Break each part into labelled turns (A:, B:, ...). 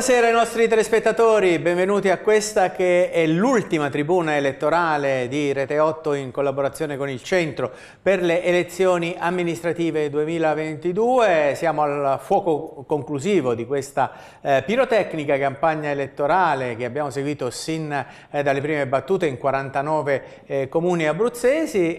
A: Buonasera ai nostri telespettatori, benvenuti a questa che è l'ultima tribuna elettorale di Rete 8 in collaborazione con il Centro per le elezioni amministrative 2022. Siamo al fuoco conclusivo di questa eh, pirotecnica campagna elettorale che abbiamo seguito sin eh, dalle prime battute in 49 eh, comuni abruzzesi e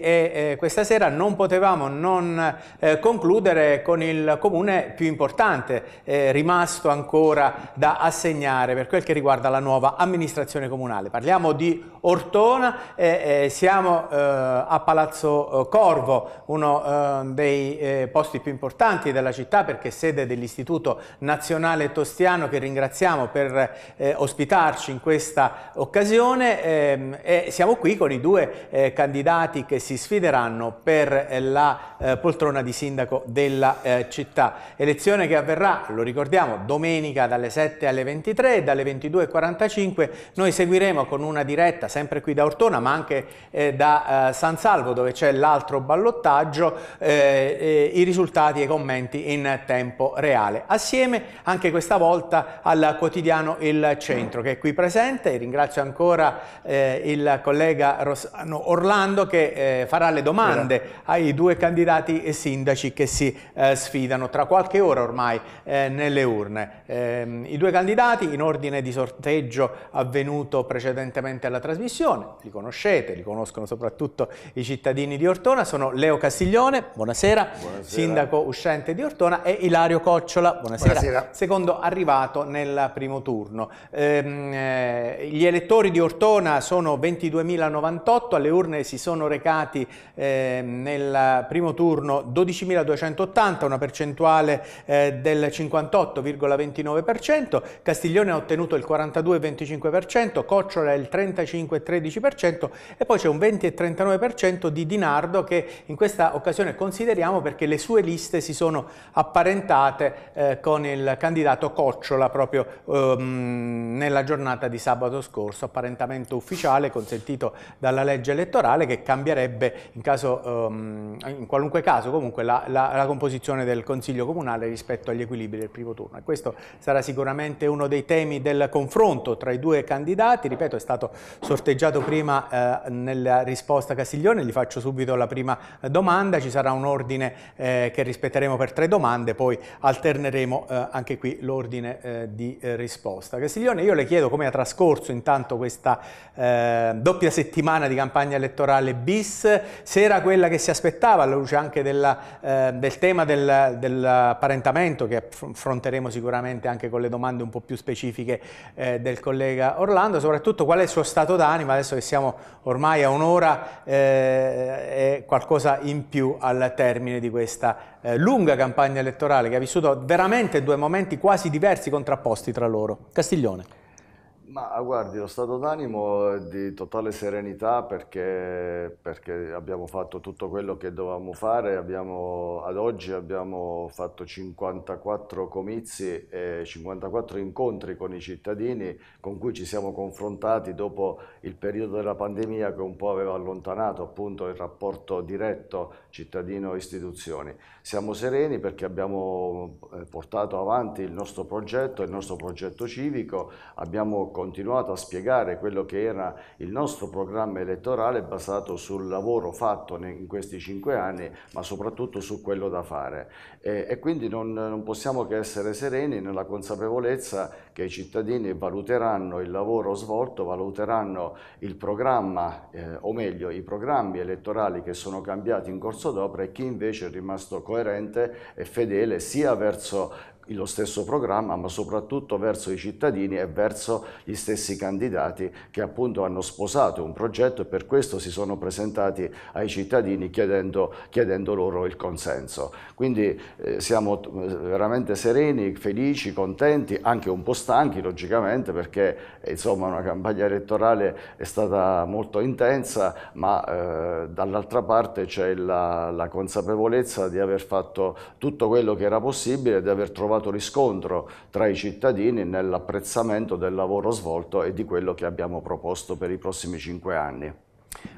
A: eh, questa sera non potevamo non eh, concludere con il comune più importante eh, rimasto ancora da assegnare per quel che riguarda la nuova amministrazione comunale. Parliamo di Ortona, eh, eh, siamo eh, a Palazzo eh, Corvo, uno eh, dei eh, posti più importanti della città perché è sede dell'Istituto Nazionale Tostiano che ringraziamo per ospitarci in questa occasione ehm, e siamo qui con i due candidati che si sfideranno per la poltrona di sindaco della città. Elezione che avverrà, lo ricordiamo, domenica dalle 7 17 alle 23 dalle 22.45 noi seguiremo con una diretta sempre qui da Ortona ma anche eh, da eh, San Salvo dove c'è l'altro ballottaggio eh, i risultati e i commenti in tempo reale assieme anche questa volta al quotidiano Il Centro che è qui presente ringrazio ancora eh, il collega Rossano Orlando che eh, farà le domande ai due candidati e sindaci che si eh, sfidano tra qualche ora ormai nelle urne ehm, i due candidati in ordine di sorteggio avvenuto precedentemente alla trasmissione, li conoscete, li conoscono soprattutto i cittadini di Ortona, sono Leo Castiglione, buonasera, buonasera. sindaco uscente di Ortona e Ilario Cocciola, buonasera, buonasera. secondo arrivato nel primo turno. Ehm, eh, gli elettori di Ortona sono 22.098, alle urne si sono recati eh, nel primo turno 12.280, una percentuale eh, del 58,29%, Castiglione ha ottenuto il 42,25%, Cocciola il 35,13% e poi c'è un 20,39% di Dinardo che in questa occasione consideriamo perché le sue liste si sono apparentate eh, con il candidato Cocciola proprio ehm, nella giornata di sabato scorso, apparentamento ufficiale consentito dalla legge elettorale che cambierebbe in, caso, ehm, in qualunque caso comunque la, la, la composizione del Consiglio Comunale rispetto agli equilibri del primo turno e questo sarà sicuramente sicuramente uno dei temi del confronto tra i due candidati, ripeto è stato sorteggiato prima eh, nella risposta Castiglione, gli faccio subito la prima eh, domanda, ci sarà un ordine eh, che rispetteremo per tre domande, poi alterneremo eh, anche qui l'ordine eh, di eh, risposta. Castiglione io le chiedo come ha trascorso intanto questa doppia settimana di campagna elettorale bis, se era quella che si aspettava alla luce anche della, del tema del, dell'apparentamento che affronteremo sicuramente anche con le domande domande un po' più specifiche eh, del collega Orlando, soprattutto qual è il suo stato d'animo adesso che siamo ormai a un'ora eh, e qualcosa in più al termine di questa eh, lunga campagna elettorale che ha vissuto veramente due momenti quasi diversi, contrapposti tra loro. Castiglione.
B: Ma guardi, lo stato d'animo è di totale serenità perché, perché, abbiamo fatto tutto quello che dovevamo fare, abbiamo, ad oggi abbiamo fatto 54 comizi e 54 incontri con i cittadini con cui ci siamo confrontati dopo il periodo della pandemia che un po' aveva allontanato appunto il rapporto diretto cittadino-istituzioni. Siamo sereni perché abbiamo eh, portato avanti il nostro progetto, il nostro progetto civico, abbiamo continuato a spiegare quello che era il nostro programma elettorale basato sul lavoro fatto in questi cinque anni, ma soprattutto su quello da fare. E, e quindi non, non possiamo che essere sereni nella consapevolezza che i cittadini valuteranno il lavoro svolto, valuteranno il programma, eh, o meglio i programmi elettorali che sono cambiati in corso d'opera e chi invece è rimasto coerente e fedele sia verso lo stesso programma, ma soprattutto verso i cittadini e verso gli stessi candidati che appunto hanno sposato un progetto e per questo si sono presentati ai cittadini chiedendo, chiedendo loro il consenso. Quindi eh, siamo eh, veramente sereni, felici, contenti, anche un po' stanchi logicamente perché eh, insomma una campagna elettorale è stata molto intensa, ma eh, dall'altra parte c'è la, la consapevolezza di aver fatto tutto quello che era possibile e di aver trovato trovato riscontro tra i cittadini nell'apprezzamento del lavoro svolto e di quello che abbiamo proposto per i prossimi cinque anni.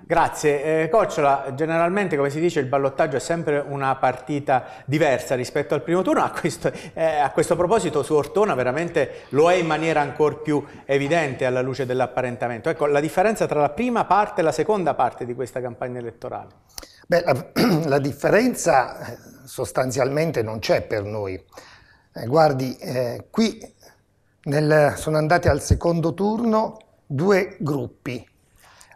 A: Grazie. Eh, Cocciola, generalmente come si dice il ballottaggio è sempre una partita diversa rispetto al primo turno, a questo, eh, a questo proposito su Ortona veramente lo è in maniera ancora più evidente alla luce dell'apparentamento. Ecco, la differenza tra la prima parte e la seconda parte di questa campagna elettorale.
C: Beh, la, la differenza eh, sostanzialmente non c'è per noi. Eh, guardi, eh, qui nel, sono andati al secondo turno due gruppi.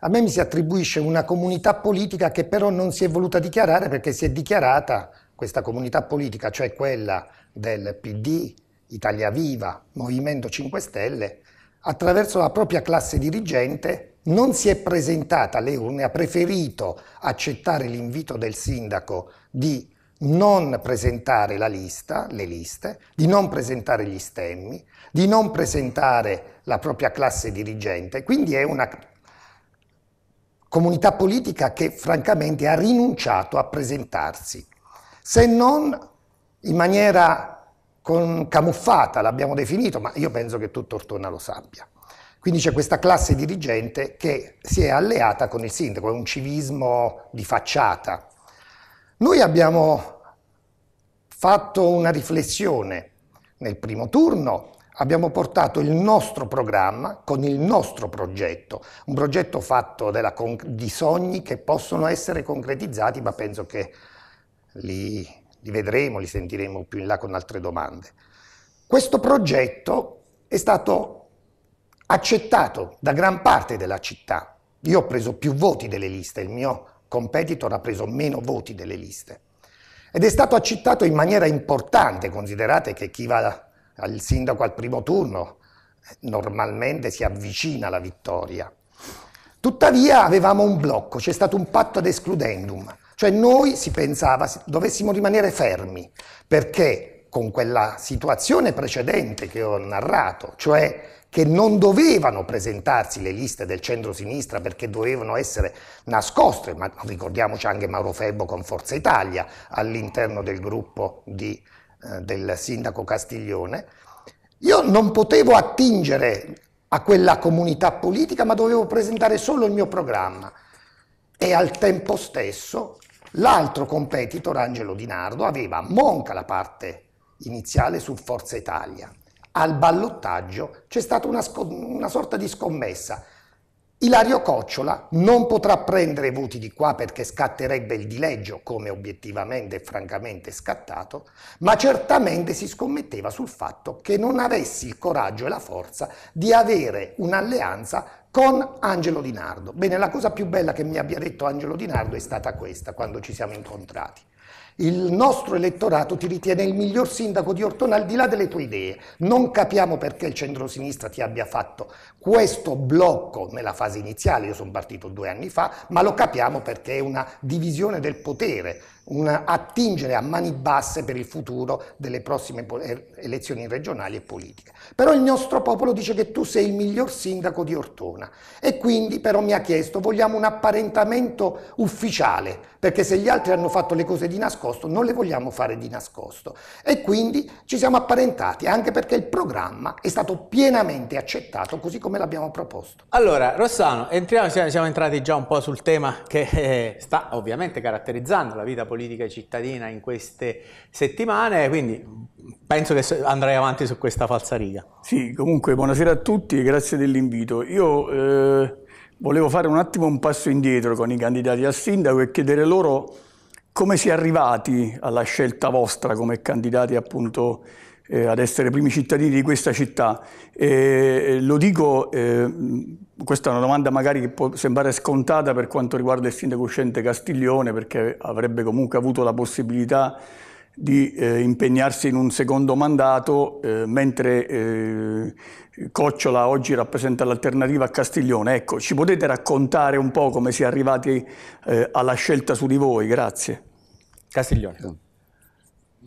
C: A me mi si attribuisce una comunità politica che però non si è voluta dichiarare perché si è dichiarata questa comunità politica, cioè quella del PD, Italia Viva, Movimento 5 Stelle, attraverso la propria classe dirigente non si è presentata alle urne, ha preferito accettare l'invito del sindaco di non presentare la lista, le liste, di non presentare gli stemmi, di non presentare la propria classe dirigente. Quindi è una comunità politica che francamente ha rinunciato a presentarsi, se non in maniera con, camuffata, l'abbiamo definito, ma io penso che tutto Ortona lo sappia. Quindi c'è questa classe dirigente che si è alleata con il sindaco, è un civismo di facciata. Noi abbiamo fatto una riflessione nel primo turno, abbiamo portato il nostro programma con il nostro progetto, un progetto fatto di sogni che possono essere concretizzati, ma penso che li, li vedremo, li sentiremo più in là con altre domande. Questo progetto è stato accettato da gran parte della città. Io ho preso più voti delle liste, il mio competitor ha preso meno voti delle liste. Ed è stato accettato in maniera importante, considerate che chi va al sindaco al primo turno eh, normalmente si avvicina alla vittoria. Tuttavia avevamo un blocco, c'è stato un patto ad escludendum, cioè noi si pensava dovessimo rimanere fermi perché con quella situazione precedente che ho narrato, cioè che non dovevano presentarsi le liste del centro-sinistra perché dovevano essere nascoste, ma ricordiamoci anche Mauro Febbo con Forza Italia all'interno del gruppo di, eh, del sindaco Castiglione, io non potevo attingere a quella comunità politica, ma dovevo presentare solo il mio programma e al tempo stesso l'altro competitor, Angelo Di Nardo, aveva monca la parte iniziale su Forza Italia al ballottaggio c'è stata una, una sorta di scommessa. Ilario Cocciola non potrà prendere voti di qua perché scatterebbe il dileggio, come obiettivamente e francamente scattato, ma certamente si scommetteva sul fatto che non avessi il coraggio e la forza di avere un'alleanza con Angelo Di Nardo. Bene, la cosa più bella che mi abbia detto Angelo Di Nardo è stata questa, quando ci siamo incontrati il nostro elettorato ti ritiene il miglior sindaco di Ortona al di là delle tue idee. Non capiamo perché il centrosinistra ti abbia fatto questo blocco nella fase iniziale, io sono partito due anni fa, ma lo capiamo perché è una divisione del potere un attingere a mani basse per il futuro delle prossime eh, elezioni regionali e politiche. Però il nostro popolo dice che tu sei il miglior sindaco di Ortona e quindi però mi ha chiesto vogliamo un apparentamento ufficiale perché se gli altri hanno fatto le cose di nascosto non le vogliamo fare di nascosto e quindi ci siamo apparentati anche perché il programma è stato pienamente accettato così come l'abbiamo proposto.
A: Allora Rossano, entriamo, siamo entrati già un po' sul tema che eh, sta ovviamente caratterizzando la vita politica politica cittadina in queste settimane, quindi penso che andrai avanti su questa falsariga. Sì,
D: comunque buonasera a tutti e grazie dell'invito. Io eh, volevo fare un attimo un passo indietro con i candidati al sindaco e chiedere loro come si è arrivati alla scelta vostra come candidati appunto eh, ad essere primi cittadini di questa città. Eh, lo dico, eh, questa è una domanda magari che può sembrare scontata per quanto riguarda il sindaco uscente Castiglione, perché avrebbe comunque avuto la possibilità di eh, impegnarsi in un secondo mandato, eh, mentre eh, Cocciola oggi rappresenta l'alternativa a Castiglione. Ecco, ci potete raccontare un po' come si è arrivati eh, alla scelta su di voi? Grazie.
A: Castiglione.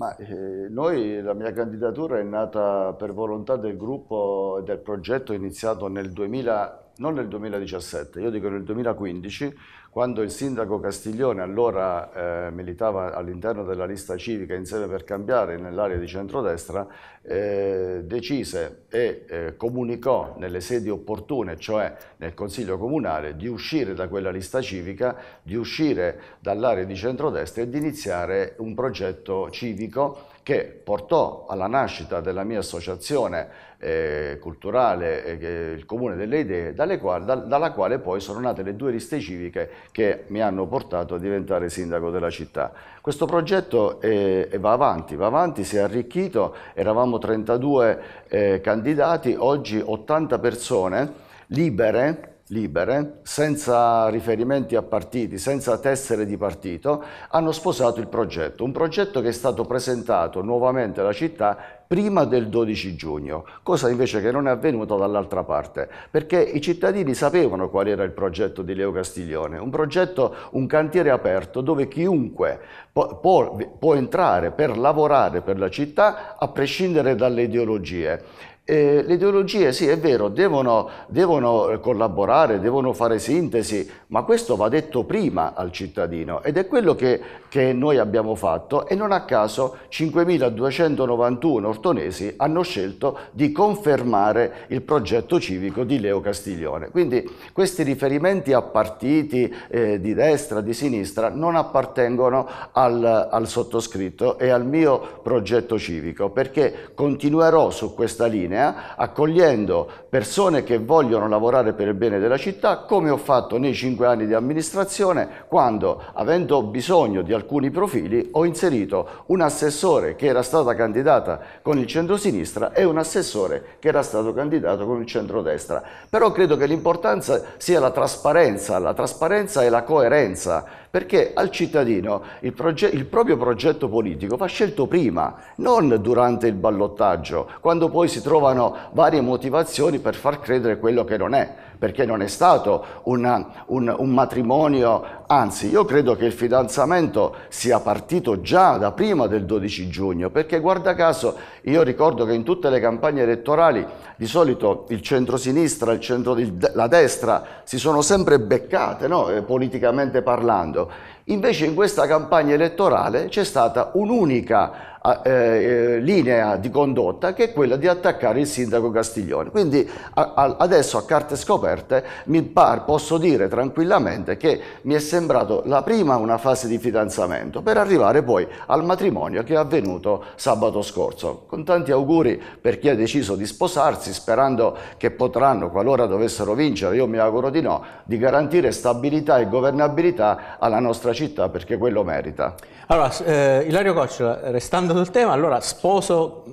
B: Ma eh, noi, la mia candidatura è nata per volontà del gruppo e del progetto iniziato nel 2000, non nel 2017, io dico nel 2015, quando il sindaco Castiglione allora eh, militava all'interno della lista civica Insieme per Cambiare nell'area di centrodestra, eh, decise e eh, comunicò nelle sedi opportune, cioè nel Consiglio Comunale, di uscire da quella lista civica, di uscire dall'area di centrodestra e di iniziare un progetto civico che portò alla nascita della mia associazione eh, culturale, eh, il Comune delle Idee, quali, da, dalla quale poi sono nate le due liste civiche che mi hanno portato a diventare sindaco della città. Questo progetto eh, va avanti, va avanti, si è arricchito, eravamo 32 eh, candidati, oggi 80 persone libere libere, senza riferimenti a partiti, senza tessere di partito, hanno sposato il progetto, un progetto che è stato presentato nuovamente alla città prima del 12 giugno, cosa invece che non è avvenuta dall'altra parte, perché i cittadini sapevano qual era il progetto di Leo Castiglione, un progetto, un cantiere aperto dove chiunque può, può, può entrare per lavorare per la città a prescindere dalle ideologie eh, le ideologie, sì, è vero, devono, devono, eh, collaborare, devono fare sintesi, ma questo va detto prima al cittadino ed è quello che, che noi abbiamo fatto e non a caso 5.291 ortonesi hanno scelto di confermare il progetto civico di Leo Castiglione. Quindi questi riferimenti a partiti eh, di destra, di sinistra, non appartengono al, al sottoscritto e al mio progetto civico perché continuerò su questa linea Isolnea, accogliendo persone che vogliono lavorare per il bene della città, come ho fatto nei cinque anni di amministrazione, quando, avendo bisogno di alcuni profili, ho inserito un assessore che era stata candidata con il centro-sinistra e un assessore che era stato candidato con il centro-destra Però credo che l'importanza sia la trasparenza, la trasparenza e la coerenza perché al cittadino il, proget- il proprio progetto politico va scelto prima, non durante il ballottaggio, quando poi si trovano varie motivazioni per far credere quello che non è perché non è stato una, un, un matrimonio, anzi io credo che il fidanzamento sia partito già da prima del 12 giugno, perché guarda caso io ricordo che in tutte le campagne elettorali di solito il centrosinistra, il centro, il, la destra si sono sempre beccate, no? Eh, politicamente parlando. Invece in questa campagna elettorale c'è stata un'unica eh, eh, linea di condotta che è quella di attaccare il sindaco Castiglione. Quindi adesso a carte scoperte mi par, posso dire tranquillamente che mi è sembrato la prima una fase di fidanzamento per arrivare poi al matrimonio che è avvenuto sabato scorso. Con tanti auguri per chi ha deciso di sposarsi sperando che potranno, qualora dovessero vincere, io mi auguro di no, di garantire stabilità e governabilità alla nostra città perché quello merita.
A: Allora, eh, Ilario Cocciola, restando tornando sul tema, allora sposo,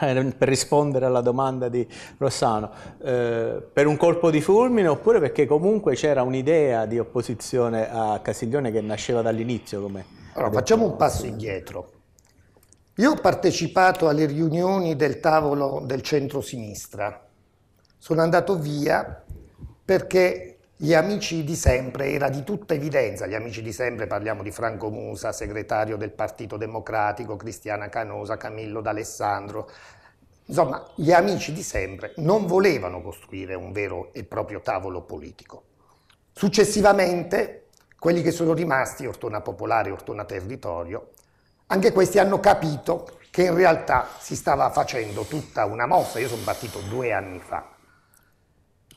A: eh, per rispondere alla domanda di Rossano, eh, per un colpo di fulmine oppure perché comunque c'era un'idea di
C: opposizione a Casiglione che nasceva dall'inizio? Allora facciamo un passo indietro. Io ho partecipato alle riunioni del tavolo del centro-sinistra, sono andato via perché gli amici di sempre, era di tutta evidenza, gli amici di sempre, parliamo di Franco Musa, segretario del Partito Democratico, Cristiana Canosa, Camillo D'Alessandro, insomma gli amici di sempre non volevano costruire un vero e proprio tavolo politico. Successivamente quelli che sono rimasti, Ortona Popolare Ortona Territorio, anche questi hanno capito che in realtà si stava facendo tutta una mossa, io sono partito due anni fa,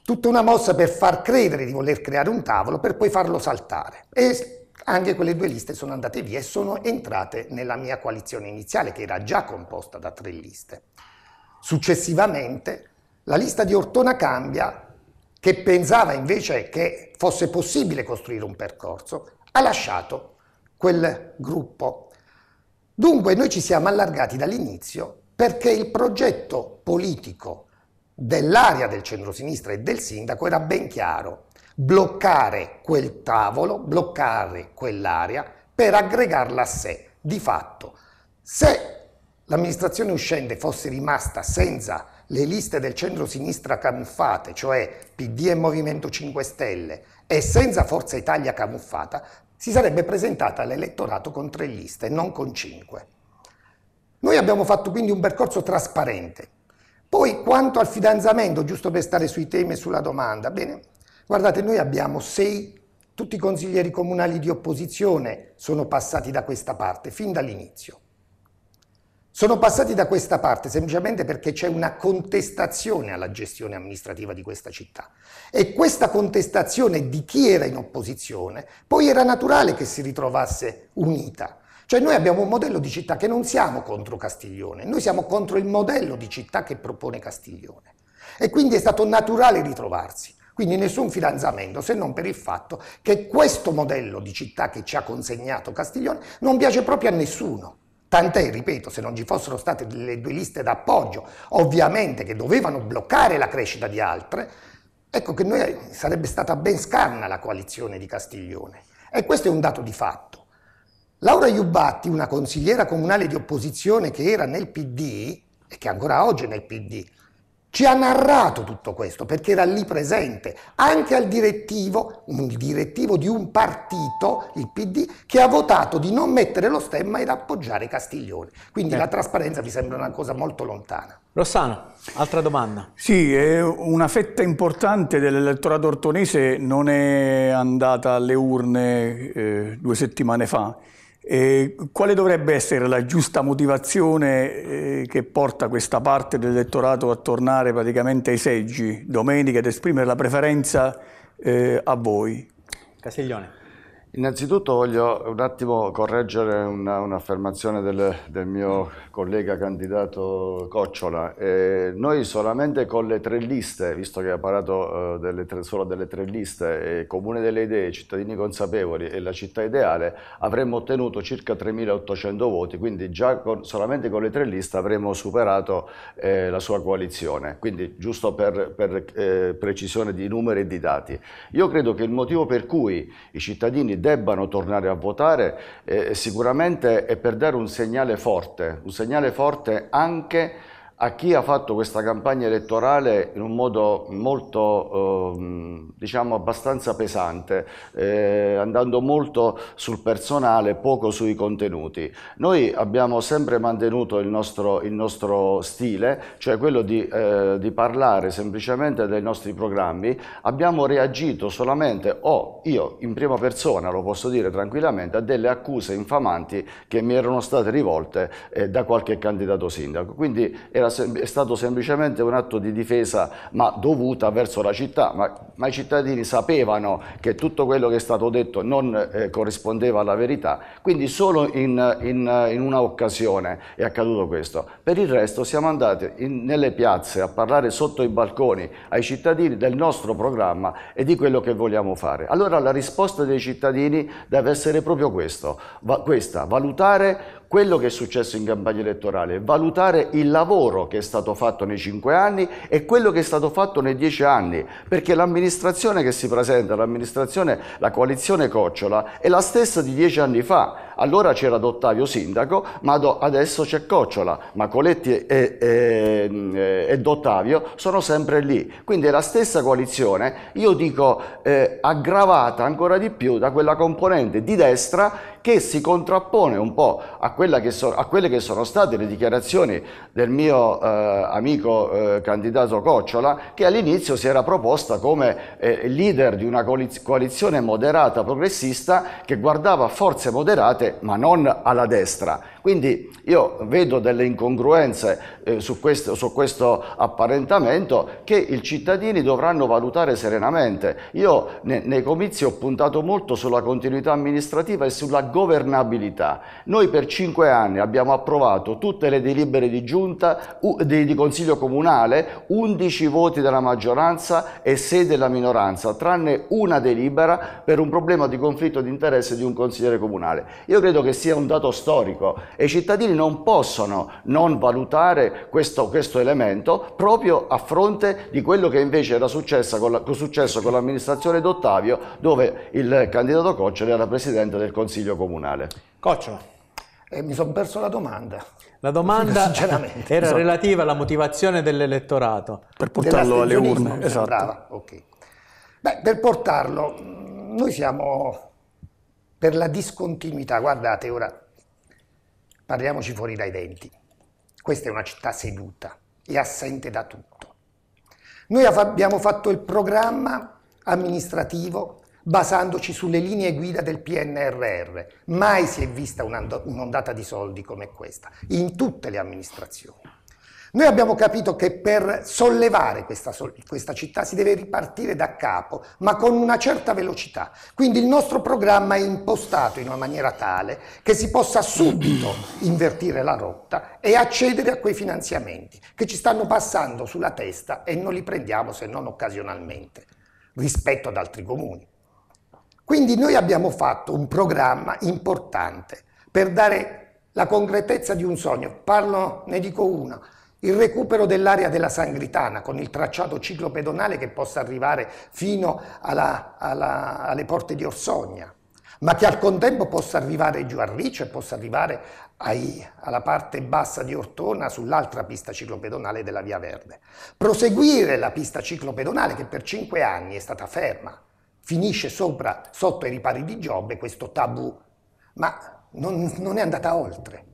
C: Tutta una mossa per far credere di voler creare un tavolo per poi farlo saltare. E anche quelle due liste sono andate via e sono entrate nella mia coalizione iniziale, che era già composta da tre liste. Successivamente la lista di Ortona cambia, che pensava invece che fosse possibile costruire un percorso, ha lasciato quel gruppo. Dunque noi ci siamo allargati dall'inizio perché il progetto politico dell'area del centrosinistra e del sindaco era ben chiaro. Bloccare quel tavolo, bloccare quell'area per aggregarla a sé. Di fatto, se l'amministrazione uscente fosse rimasta senza le liste del centro-sinistra camuffate, cioè PD e Movimento 5 Stelle, e senza Forza Italia camuffata, si sarebbe presentata all'elettorato con tre liste, non con cinque. Noi abbiamo fatto quindi un percorso trasparente, poi quanto al fidanzamento, giusto per stare sui temi e sulla domanda, bene, guardate, noi abbiamo sei, tutti i consiglieri comunali di opposizione sono passati da questa parte, fin dall'inizio. Sono passati da questa parte semplicemente perché c'è una contestazione alla gestione amministrativa di questa città e questa contestazione di chi era in opposizione poi era naturale che si ritrovasse unita. Cioè noi abbiamo un modello di città che non siamo contro Castiglione, noi siamo contro il modello di città che propone Castiglione. E quindi è stato naturale ritrovarsi. Quindi nessun fidanzamento se non per il fatto che questo modello di città che ci ha consegnato Castiglione non piace proprio a nessuno. Tant'è, ripeto, se non ci fossero state le due liste d'appoggio, ovviamente che dovevano bloccare la crescita di altre, ecco che noi sarebbe stata ben scarna la coalizione di Castiglione. E questo è un dato di fatto. Laura Iubatti, una consigliera comunale di opposizione che era nel PD e che ancora oggi è nel PD, ci ha narrato tutto questo perché era lì presente, anche al direttivo, un direttivo di un partito, il PD, che ha votato di non mettere lo stemma ed appoggiare Castiglione. Quindi eh. la trasparenza vi sembra una cosa molto lontana.
A: Rossano, altra domanda. Sì,
D: una fetta importante dell'elettorato ortonese non è andata alle urne eh, due settimane fa. Eh, quale dovrebbe essere la giusta motivazione eh, che porta questa parte dell'elettorato a tornare praticamente ai seggi domenica ed esprimere la preferenza eh, a voi?
B: Castiglione. Innanzitutto voglio un attimo correggere un'affermazione un del, del, mio collega candidato Cocciola. Eh, noi solamente con le tre liste, visto che ha parlato eh, delle tre, solo delle tre liste, eh, Comune delle Idee, Cittadini Consapevoli e La Città Ideale, avremmo ottenuto circa 3.800 voti, quindi già con, solamente con le tre liste avremmo superato eh, la sua coalizione. Quindi giusto per, per eh, precisione di numeri e di dati. Io credo che il motivo per cui i cittadini debbano tornare a votare eh, sicuramente è per dare un segnale forte, un segnale forte anche a chi ha fatto questa campagna elettorale in un modo molto, eh, diciamo, abbastanza pesante, eh, andando molto sul personale, poco sui contenuti. Noi abbiamo sempre mantenuto il nostro, il nostro stile, cioè quello di, eh, di, parlare semplicemente dei nostri programmi. Abbiamo reagito solamente, o io in prima persona lo posso dire tranquillamente, a delle accuse infamanti che mi erano state rivolte eh, da qualche candidato sindaco. Quindi era è stato semplicemente un atto di difesa ma dovuta verso la città, ma, ma i cittadini sapevano che tutto quello che è stato detto non eh, corrispondeva alla verità, quindi solo in, in, in una occasione è accaduto questo. Per il resto siamo andati in, nelle piazze a parlare sotto i balconi ai cittadini del nostro programma e di quello che vogliamo fare. Allora la risposta dei cittadini deve essere proprio questo, va, questa, valutare quello che è successo in campagna elettorale, valutare il lavoro che è stato fatto nei cinque anni e quello che è stato fatto nei dieci anni, perché l'amministrazione che si presenta, l'amministrazione, la coalizione Cocciola, è la stessa di dieci anni fa allora c'era Dottavio Sindaco, ma adesso c'è Cocciola, ma Coletti e, e, eh, e, Dottavio sono sempre lì. Quindi è la stessa coalizione, io dico eh, aggravata ancora di più da quella componente di destra che si contrappone un po' a, che so, a quelle che sono state le dichiarazioni del mio eh, amico eh, candidato Cocciola, che all'inizio si era proposta come eh, leader di una coalizione moderata progressista che guardava forze moderate parte, ma non alla destra. Quindi io vedo delle incongruenze eh, su, questo, su, questo, apparentamento che i cittadini dovranno valutare serenamente. Io ne, nei comizi ho puntato molto sulla continuità amministrativa e sulla governabilità. Noi per cinque anni abbiamo approvato tutte le delibere di giunta, u, di, di consiglio comunale, 11 voti della maggioranza e 6 della minoranza, tranne una delibera per un problema di conflitto di interesse di un consigliere comunale. Io io credo che sia un dato storico e i cittadini non possono non valutare questo, questo elemento proprio a fronte di quello che invece era successo con l'amministrazione la, d'Ottavio dove il candidato Coccioli era Presidente del Consiglio Comunale.
C: Coccio. E eh, mi sono perso la domanda.
A: La domanda era so. Esatto. relativa alla motivazione dell'elettorato.
C: Per portarlo alle urne. Esatto. okay. Beh, per portarlo, noi siamo per la discontinuità. Guardate, ora parliamoci fuori dai denti. Questa è una città seduta e assente da tutto. Noi abbiamo fatto il programma amministrativo basandoci sulle linee guida del PNRR. Mai si è vista un'ondata di soldi come questa, in tutte le amministrazioni. Noi abbiamo capito che per sollevare questa, questa, città si deve ripartire da capo, ma con una certa velocità. Quindi il nostro programma è impostato in una maniera tale che si possa subito invertire la rotta e accedere a quei finanziamenti che ci stanno passando sulla testa e non li prendiamo se non occasionalmente rispetto ad altri comuni. Quindi noi abbiamo fatto un programma importante per dare la concretezza di un sogno. Parlo, ne dico uno il recupero dell'area della Sangritana con il tracciato ciclopedonale che possa arrivare fino alla, alla, alle porte di Orsogna, ma che al contempo possa arrivare giù a Riccio e possa arrivare ai, alla parte bassa di Ortona sull'altra pista ciclopedonale della Via Verde. Proseguire la pista ciclopedonale che per cinque anni è stata ferma, finisce sopra, sotto i ripari di Giobbe questo tabù, ma non, non è andata oltre.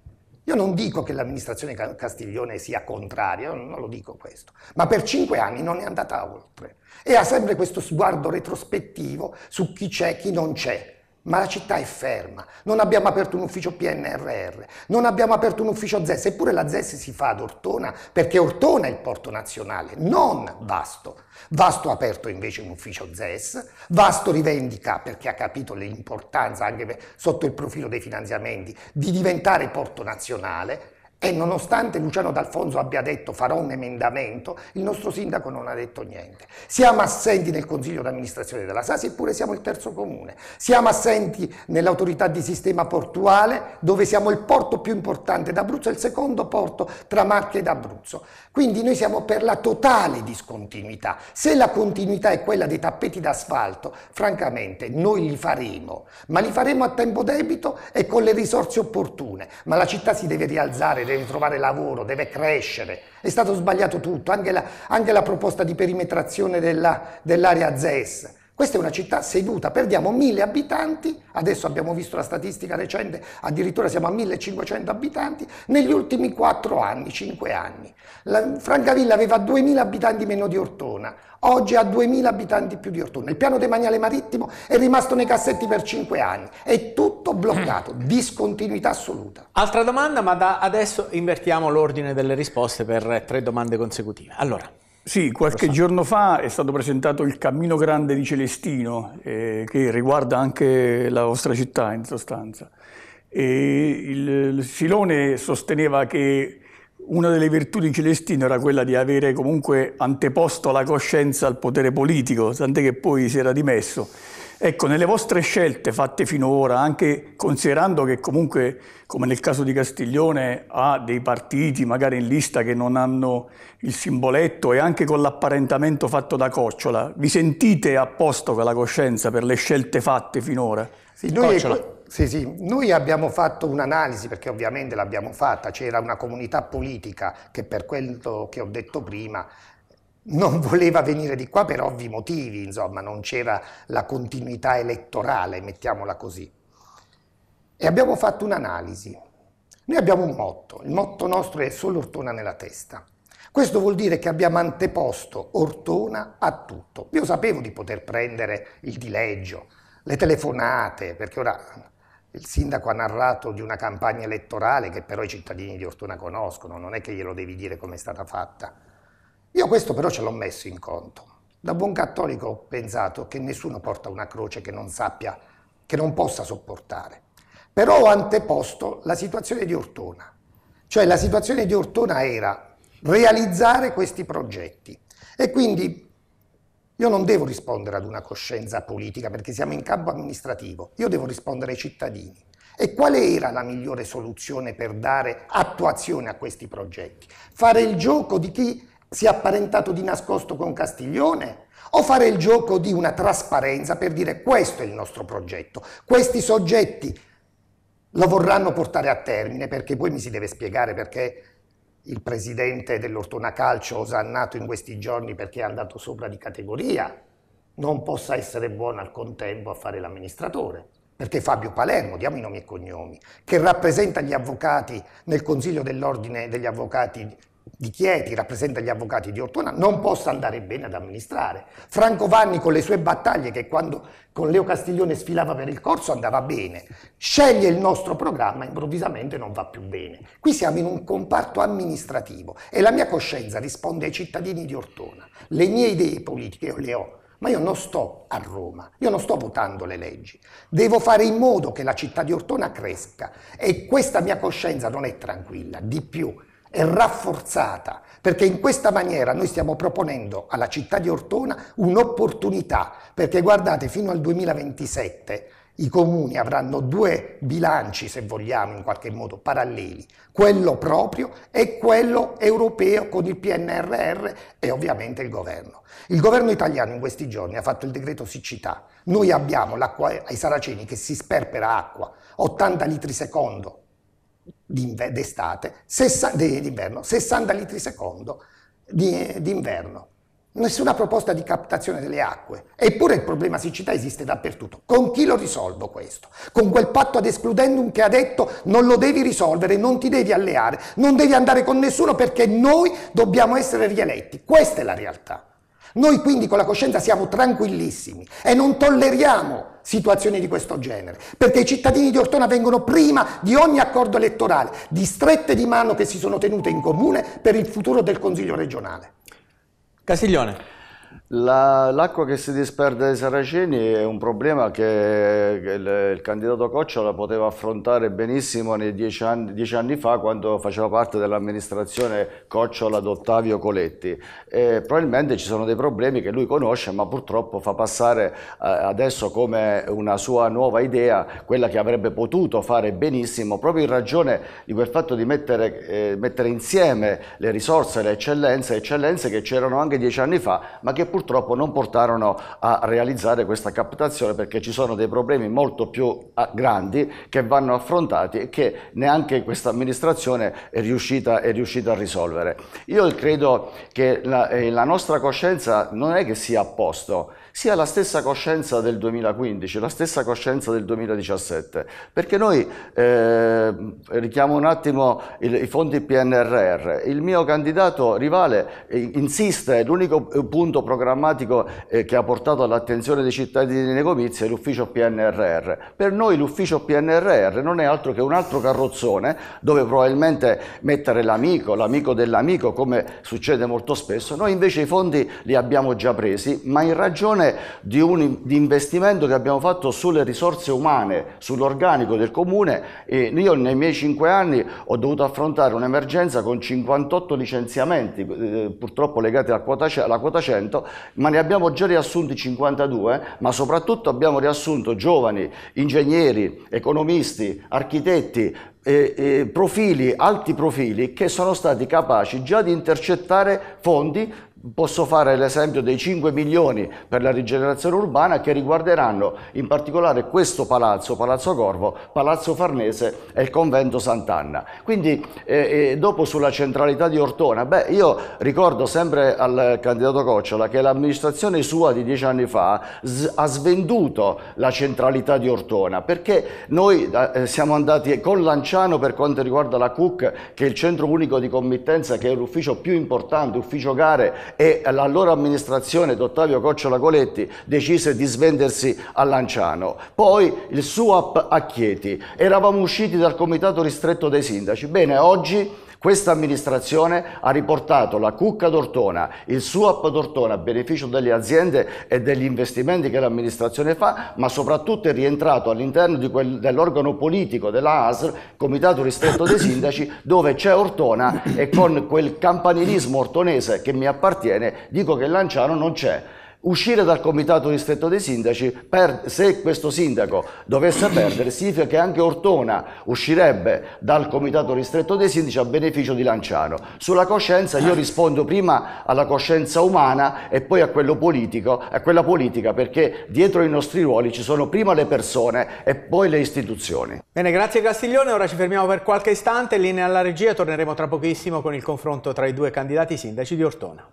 C: Io non dico che l'amministrazione Castiglione sia contraria, non lo dico questo, ma per cinque anni non è andata oltre e ha sempre questo sguardo retrospettivo su chi c'è, e chi non c'è ma la città è ferma, non abbiamo aperto un ufficio PNRR, non abbiamo aperto un ufficio ZES, eppure la ZES si fa ad Ortona perché Ortona è il porto nazionale, non Vasto. Vasto ha aperto invece un ufficio ZES, Vasto rivendica, perché ha capito l'importanza anche sotto il profilo dei finanziamenti, di diventare porto nazionale, e nonostante Luciano D'Alfonso abbia detto farò un emendamento, il nostro sindaco non ha detto niente. Siamo assenti nel consiglio d'amministrazione della SASI eppure siamo il terzo comune. Siamo assenti nell'autorità di sistema portuale dove siamo il porto più importante d'Abruzzo e il secondo porto tra Marche ed Abruzzo. Quindi noi siamo per la totale discontinuità. Se la continuità è quella dei tappeti d'asfalto, francamente noi li faremo, ma li faremo a tempo debito e con le risorse opportune. Ma la città si deve rialzare deve trovare lavoro, deve crescere. È stato sbagliato tutto, anche la, anche la proposta di perimetrazione dell'area ZES questa è una città seduta, perdiamo 1000 abitanti, adesso abbiamo visto la statistica recente, addirittura siamo a 1500 abitanti, negli ultimi 4 anni, 5 anni. La Francavilla aveva 2000 abitanti meno di Ortona, oggi ha 2000 abitanti più di Ortona. Il piano demaniale marittimo è rimasto nei cassetti per 5 anni, è tutto bloccato, mm. discontinuità assoluta.
A: Altra domanda, ma da adesso invertiamo l'ordine delle risposte per tre domande consecutive. Allora, sì, qualche
D: giorno fa è stato presentato il Cammino Grande di Celestino, eh, che riguarda anche la vostra città in sostanza. E il, il Silone sosteneva che una delle virtù di Celestino era quella di avere comunque anteposto la coscienza al potere politico, tant'è che poi si era dimesso. Ecco, nelle vostre scelte fatte finora, anche considerando che comunque, come nel caso di Castiglione, ha dei partiti magari in lista che non hanno il simboletto e anche con l'apparentamento fatto da Cocciola, vi sentite a posto con la coscienza per le scelte fatte finora?
C: Sì, noi, sì, sì, noi abbiamo fatto un'analisi, perché ovviamente l'abbiamo fatta, c'era una comunità politica che per quello che ho detto prima non voleva venire di qua per ovvi motivi, insomma, non c'era la continuità elettorale, mettiamola così. E abbiamo fatto un'analisi. Noi abbiamo un motto, il motto nostro è solo Ortona nella testa. Questo vuol dire che abbiamo anteposto Ortona a tutto. Io sapevo di poter prendere il dileggio, le telefonate, perché ora il sindaco ha narrato di una campagna elettorale che però i cittadini di Ortona conoscono, non è che glielo devi dire come è stata fatta. Io questo però ce l'ho messo in conto. Da buon cattolico ho pensato che nessuno porta una croce che non sappia, che non possa sopportare. Però ho anteposto la situazione di Ortona. Cioè la situazione di Ortona era realizzare questi progetti. E quindi io non devo rispondere ad una coscienza politica perché siamo in campo amministrativo, io devo rispondere ai cittadini. E qual era la migliore soluzione per dare attuazione a questi progetti? Fare il gioco di chi si è apparentato di nascosto con Castiglione? O fare il gioco di una trasparenza per dire questo è il nostro progetto, questi soggetti lo vorranno portare a termine perché poi mi si deve spiegare perché il presidente dell'Ortona Calcio osannato in questi giorni perché è andato sopra di categoria non possa essere buono al contempo a fare l'amministratore perché Fabio Palermo, diamo i nomi e cognomi,
B: che rappresenta
C: gli avvocati nel Consiglio dell'Ordine degli Avvocati di Chieti rappresenta gli avvocati di Ortona, non possa andare bene ad amministrare. Franco Vanni con le sue battaglie che quando con Leo Castiglione sfilava per il corso andava bene, sceglie il nostro programma improvvisamente non va più bene. Qui siamo in un comparto amministrativo e la mia coscienza risponde ai cittadini di Ortona. Le mie idee politiche io le ho, ma io non sto a Roma, io non sto votando le leggi. Devo fare in modo che la città di Ortona cresca e questa mia coscienza non è tranquilla, di più e rafforzata, perché in questa maniera noi stiamo proponendo alla città di Ortona un'opportunità, perché guardate, fino al 2027 i comuni avranno due bilanci, se vogliamo, in qualche modo paralleli, quello proprio e quello europeo con il PNRR e ovviamente il governo. Il governo italiano in questi giorni ha fatto il decreto siccità. Noi abbiamo l'acqua ai saraceni che si sperpera acqua, 80 litri secondo, d'estate, d'inverno, 60 litri secondo d'inverno. Nessuna proposta di captazione delle acque. Eppure il problema siccità esiste dappertutto. Con chi lo risolvo questo? Con quel patto ad escludendum che ha detto non lo devi risolvere, non ti devi alleare, non devi andare con nessuno perché noi dobbiamo essere rieletti. Questa è la realtà. Noi quindi con la coscienza siamo tranquillissimi e non tolleriamo situazioni di questo genere, perché i cittadini di Ortona vengono prima di ogni accordo elettorale, di strette di mano che si sono tenute in comune per il futuro del Consiglio regionale.
B: Castiglione l'acqua La, che si disperde dai saraceni è un problema che, che il, il, candidato Cocciola poteva affrontare benissimo dieci anni, dieci anni, fa quando faceva parte dell'amministrazione Cocciola ad Ottavio Coletti. E probabilmente ci sono dei problemi che lui conosce ma purtroppo fa passare eh, adesso come una sua nuova idea quella che avrebbe potuto fare benissimo proprio in ragione di quel fatto di mettere, eh, mettere insieme le risorse, le eccellenze, eccellenze che c'erano anche dieci anni fa ma che purtroppo purtroppo non portarono a realizzare questa captazione perché ci sono dei problemi molto più ah, grandi che vanno affrontati e che neanche questa amministrazione è riuscita, è riuscita a risolvere. Io credo che la, eh, la nostra coscienza non è che sia a posto, sia la stessa coscienza del 2015, la stessa coscienza del 2017, perché noi, eh, richiamo un attimo il, i fondi PNRR, il mio candidato rivale eh, insiste, l'unico eh, punto programmatico programmatico eh, che ha portato all'attenzione dei cittadini Negovizi è l'ufficio PNRR. Per noi l'ufficio PNRR non è altro che un altro carrozzone dove probabilmente mettere l'amico, l'amico dell'amico, come succede molto spesso. Noi invece i fondi li abbiamo già presi, ma in ragione di un investimento che abbiamo fatto sulle risorse umane, sull'organico del comune, eh, io nei miei cinque anni ho dovuto affrontare un'emergenza con 58 licenziamenti, eh, purtroppo legati alla quota, alla quota 100, ma ne abbiamo già riassunti 52, ma soprattutto abbiamo riassunto giovani, ingegneri, economisti, architetti, eh, eh, profili, alti profili che sono stati capaci già di intercettare fondi Posso fare l'esempio dei 5 milioni per la rigenerazione urbana che riguarderanno in particolare questo palazzo, Palazzo Corvo, Palazzo Farnese e il convento Sant'Anna. Quindi eh, eh dopo sulla centralità di Ortona, beh, io ricordo sempre al candidato Cocciola che l'amministrazione sua di dieci anni fa ha svenduto la centralità di Ortona perché noi eh, siamo andati con Lanciano per quanto riguarda la CUC che è il centro unico di committenza che è l'ufficio più importante, ufficio gare e l'allora amministrazione d'Ottavio Cocciola Coletti decise di svendersi a Lanciano. Poi il SUAP a Chieti. Eravamo usciti dal comitato ristretto dei sindaci. Bene, oggi questa amministrazione ha riportato la Cucca d'Ortona, il SUAP d'Ortona a beneficio delle aziende e degli investimenti che l'amministrazione fa, ma soprattutto è rientrato all'interno dell'organo politico della ASR, Comitato Ristretto dei Sindaci, dove c'è Ortona e con quel campanilismo ortonese che mi appartiene dico che Lanciano non c'è uscire dal comitato ristretto dei sindaci, per, se questo sindaco dovesse perdere, significa che anche Ortona uscirebbe dal comitato ristretto dei sindaci a beneficio di Lanciano. Sulla coscienza io rispondo prima alla coscienza umana e poi a, politico, a quella politica, perché dietro i nostri ruoli ci sono prima le persone e poi le istituzioni.
A: Bene, grazie Castiglione, ora ci fermiamo per qualche istante, linea alla regia, torneremo tra pochissimo con il confronto tra i due candidati sindaci di Ortona.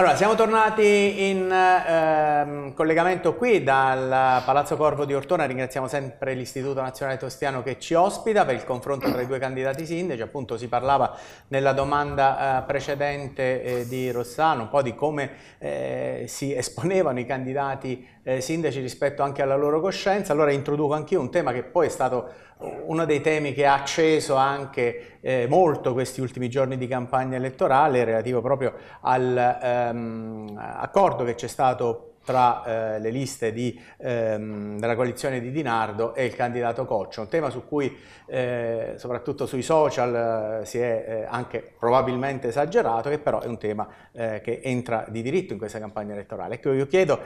A: Allora, siamo tornati in ehm, collegamento qui dal Palazzo Corvo di Ortona, ringraziamo sempre l'Istituto Nazionale Tostiano che ci ospita per il confronto tra i due candidati sindaci, appunto si parlava nella domanda eh, precedente eh, di Rossano un po' di come eh, si esponevano i candidati eh, sindaci rispetto anche alla loro coscienza, allora introduco anch'io un tema che poi è stato uno dei temi che ha acceso anche eh, molto questi ultimi giorni di campagna elettorale è relativo proprio all'accordo ehm, che c'è stato tra eh, le liste di, ehm, della coalizione di Di Nardo e il candidato Coccio, un tema su cui eh, soprattutto sui social eh, si è eh, anche probabilmente esagerato, che però è un tema eh, che entra di diritto in questa campagna elettorale. Ecco, io chiedo,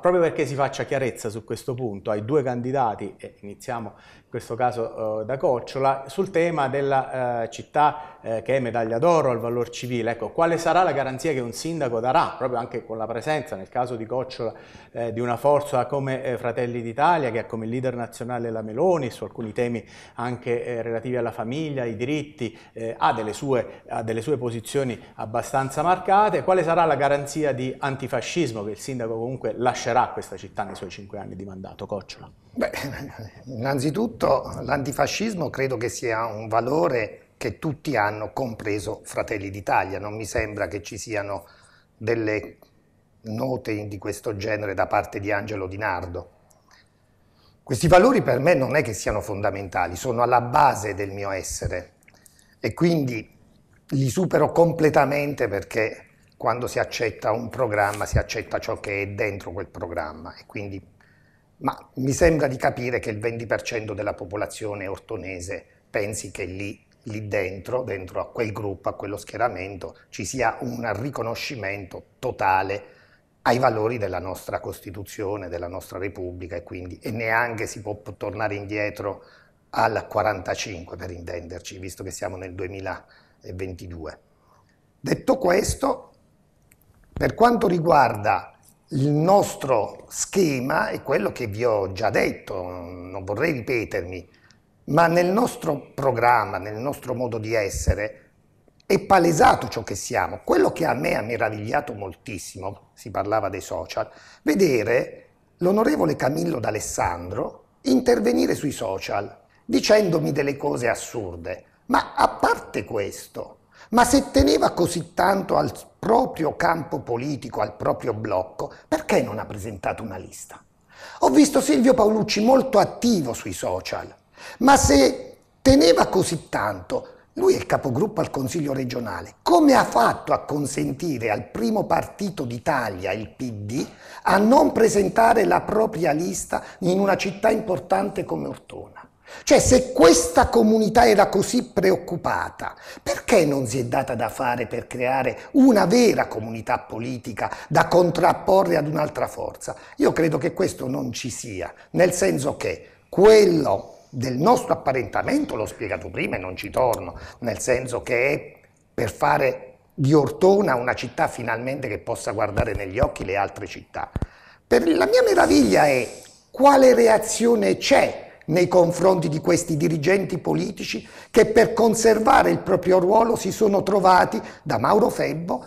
A: proprio perché si faccia chiarezza su questo punto, ai due candidati, e iniziamo in questo caso eh, da Cocciola, sul tema della eh, città eh, che è medaglia d'oro al valor civile. Ecco, quale sarà la garanzia che un sindaco darà, proprio anche con la presenza, nel caso di Cocciola, eh, di una forza come eh, Fratelli d'Italia, che ha come leader nazionale la Meloni, su alcuni temi anche eh, relativi alla famiglia, ai diritti, ha delle, sue, ha, delle sue, posizioni abbastanza marcate. Quale sarà la garanzia di antifascismo che il sindaco comunque lascerà questa città nei suoi cinque anni di mandato? Cocciola.
C: Beh, innanzitutto l'antifascismo credo che sia un valore che tutti hanno, compreso Fratelli d'Italia. Non mi sembra che ci siano delle note di questo genere da parte di Angelo Di Nardo. Questi valori per me non è che siano fondamentali, sono alla base del mio essere e quindi li supero completamente perché quando si accetta un programma si accetta ciò che è dentro quel programma e quindi ma mi sembra di capire che il 20% della popolazione ortonese pensi che lì, lì dentro, dentro a quel gruppo, a quello schieramento, ci sia un riconoscimento totale ai valori della nostra Costituzione, della nostra Repubblica e quindi e neanche si può tornare indietro al 45 per intenderci, visto che siamo nel 2022. Detto questo, per quanto riguarda il nostro schema è quello che vi ho già detto, non vorrei ripetermi, ma nel nostro programma, nel nostro modo di essere, è palesato ciò che siamo. Quello che a me ha meravigliato moltissimo, si parlava dei social, vedere l'onorevole Camillo D'Alessandro intervenire sui social dicendomi delle cose assurde. Ma a parte questo, ma se teneva così tanto al proprio campo politico, al proprio blocco, perché non ha presentato una lista? Ho visto Silvio Paolucci molto attivo sui social, ma se teneva così tanto, lui è il capogruppo al Consiglio regionale, come ha fatto a consentire al primo partito d'Italia, il PD, a non presentare la propria lista in una città importante come Ortona? Cioè, se questa comunità era così preoccupata, perché non si è data da fare per creare una vera comunità politica da contrapporre ad un'altra forza? Io credo che questo non ci sia, nel senso che quello del nostro apparentamento l'ho spiegato prima e non ci torno, nel senso che per fare di Ortona una città finalmente che possa guardare negli occhi le altre città. Per la mia meraviglia è quale reazione c'è nei confronti di questi dirigenti politici che per conservare il proprio ruolo si sono trovati da Mauro Febbo,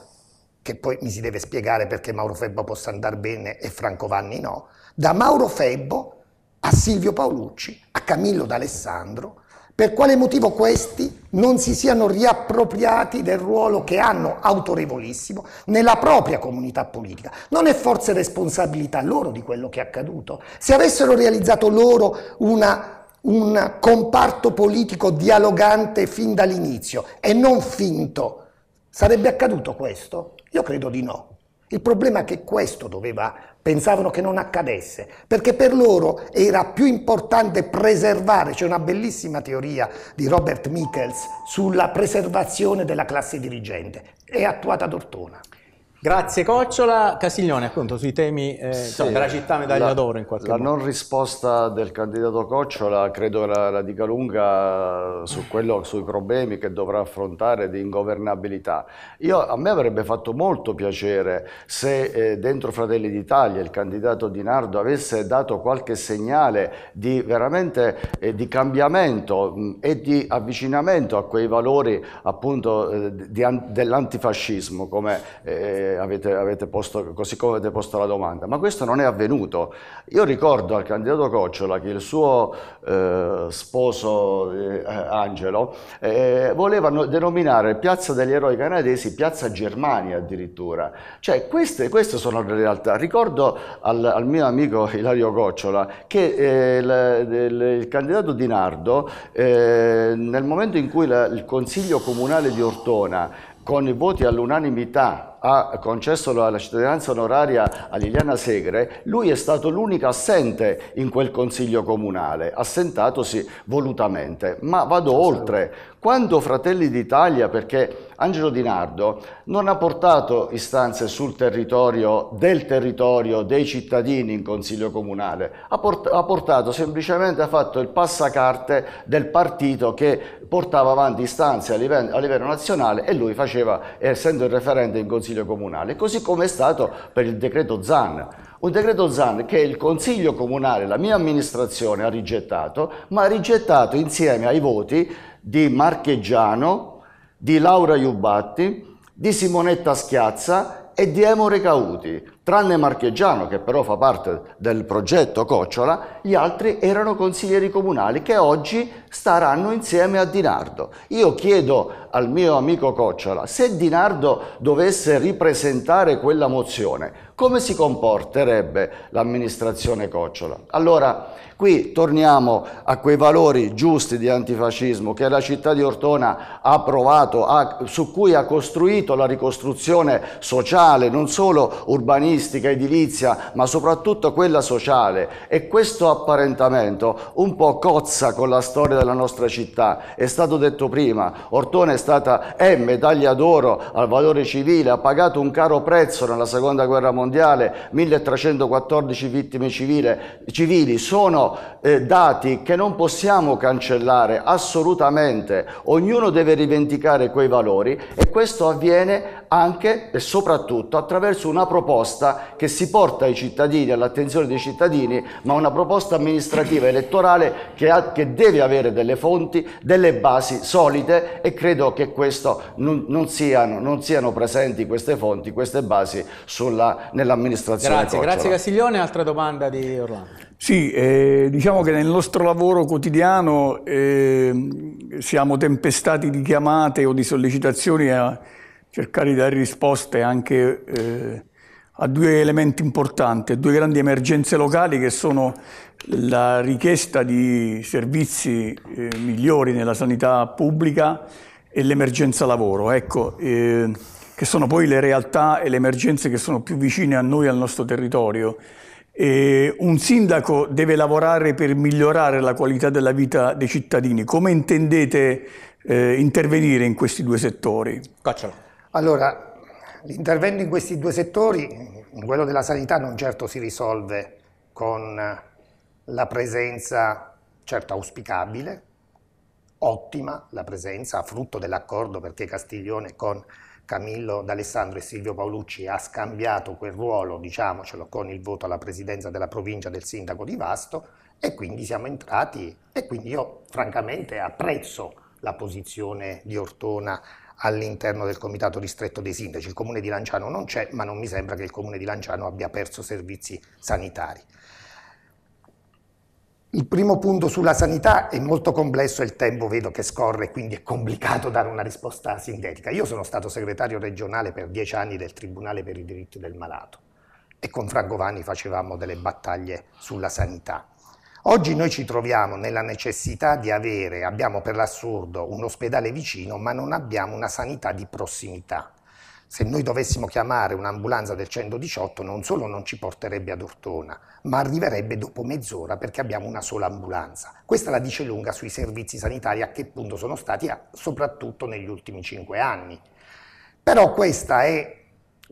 C: che poi mi si deve spiegare perché Mauro Febbo possa andare bene e Franco Vanni no, da Mauro Febbo a Silvio Paolucci, a Camillo D'Alessandro, per quale motivo questi non si siano riappropriati del ruolo che hanno autorevolissimo nella propria comunità politica. Non è forse responsabilità loro di quello che è accaduto. Se avessero realizzato loro una un comparto politico dialogante fin dall'inizio e non finto. Sarebbe accaduto questo? Io credo di no. Il problema è che questo doveva, pensavano che non accadesse, perché per loro era più importante preservare, c'è una bellissima teoria di Robert Michels sulla preservazione della classe dirigente, è attuata ad Ortona. Grazie
A: Cocciola. Casiglione, appunto, sui temi eh, sì, della città medaglia la, d'oro in qualche la modo.
C: La
B: non risposta del candidato Cocciola credo la, la dica lunga su quello, sui problemi che dovrà affrontare di ingovernabilità. Io, a me avrebbe fatto molto piacere se eh, dentro Fratelli d'Italia il candidato Di Nardo avesse dato qualche segnale di veramente eh, di cambiamento mh, e di avvicinamento a quei valori appunto eh, dell'antifascismo come eh, avete, avete posto, così come avete posto la domanda, ma questo non è avvenuto. Io ricordo al candidato Cocciola che il suo eh, sposo eh, Angelo eh, voleva denominare Piazza degli Eroi Canadesi Piazza Germania addirittura. Cioè queste, queste sono le realtà. Ricordo al, al mio amico Ilario Cocciola che eh, il, il, candidato Di Nardo eh, nel momento in cui la, il Consiglio Comunale di Ortona con i voti all'unanimità ha concesso la cittadinanza onoraria a Liliana Segre, lui è stato l'unico assente in quel consiglio comunale, assentatosi volutamente. Ma vado oltre. Quando Fratelli d'Italia, perché Angelo Di Nardo non ha portato istanze sul territorio, del territorio, dei cittadini in consiglio comunale, ha, port ha portato semplicemente, ha fatto il passacarte del partito che portava avanti istanze a livello, a livello nazionale e lui faceva, essendo il referente in consiglio Consiglio Comunale, così come è stato per il decreto ZAN. Un decreto ZAN che il Consiglio Comunale, la mia amministrazione, ha rigettato, ma ha rigettato insieme ai voti di Marcheggiano, di Laura Iubatti, di Simonetta Schiazza e di Emo Recauti. Tranne Marcheggiano, che però fa parte del progetto Cocciola, gli altri erano consiglieri comunali che oggi staranno insieme a Dinardo. Io chiedo al mio amico Cocciola, se Dinardo dovesse ripresentare quella mozione, come si comporterebbe l'amministrazione Cocciola? Allora, qui torniamo a quei valori giusti di antifascismo che la città di Ortona ha provato, ha, su cui ha costruito la ricostruzione sociale, non solo urbanistica, urbanistica, edilizia, ma soprattutto quella sociale. E questo apparentamento un po' cozza con la storia della nostra città. È stato detto prima, Ortone è stata è medaglia d'oro al valore civile, ha pagato un caro prezzo nella Seconda Guerra Mondiale, 1314 vittime civile, civili. Sono eh, dati che non possiamo cancellare assolutamente. Ognuno deve rivendicare quei valori e questo avviene anche e soprattutto attraverso una proposta che si porta ai cittadini, all'attenzione dei cittadini, ma una proposta amministrativa elettorale che, ha, che, deve avere delle fonti, delle basi solide e credo che questo non, non, siano, non siano, presenti queste fonti, queste basi nell'amministrazione. Grazie, Cociola. grazie
A: Castiglione. Altra domanda di Orlando.
B: Sì, eh,
D: diciamo che nel nostro lavoro quotidiano eh, siamo tempestati di chiamate o di sollecitazioni a cercare di dare risposte anche eh, a due elementi importanti, a due grandi emergenze locali che sono la richiesta di servizi eh, migliori nella sanità pubblica e l'emergenza lavoro, ecco, eh, che sono poi le realtà e le emergenze che sono più vicine a noi, al nostro territorio. E un sindaco deve lavorare per migliorare la qualità della vita dei cittadini. Come intendete eh, intervenire in questi due settori?
C: Cacciolo. Allora, l'intervento in questi due settori, in quello della sanità, non certo si risolve con la presenza, certo auspicabile, ottima la presenza, a frutto dell'accordo perché Castiglione con Camillo D'Alessandro e Silvio Paolucci ha scambiato quel ruolo, diciamocelo, con il voto alla presidenza della provincia del sindaco di Vasto e quindi siamo entrati e quindi io francamente apprezzo la posizione di Ortona all'interno del comitato ristretto dei sindaci. Il comune di Lanciano non c'è, ma non mi sembra che il comune di Lanciano abbia perso servizi sanitari. Il primo punto sulla sanità è molto complesso, il tempo vedo che scorre, quindi è complicato dare una risposta sintetica. Io sono stato segretario regionale per dieci anni del Tribunale per i diritti del malato e con Franco Vanni facevamo delle battaglie sulla sanità. Oggi noi ci troviamo nella necessità di avere, abbiamo per l'assurdo un ospedale vicino, ma non abbiamo una sanità di prossimità. Se noi dovessimo chiamare un'ambulanza del 118 non solo non ci porterebbe ad Ortona, ma arriverebbe dopo mezz'ora perché abbiamo una sola ambulanza. Questa la dice lunga sui servizi sanitari a che punto sono stati, soprattutto negli ultimi cinque anni. Però questa è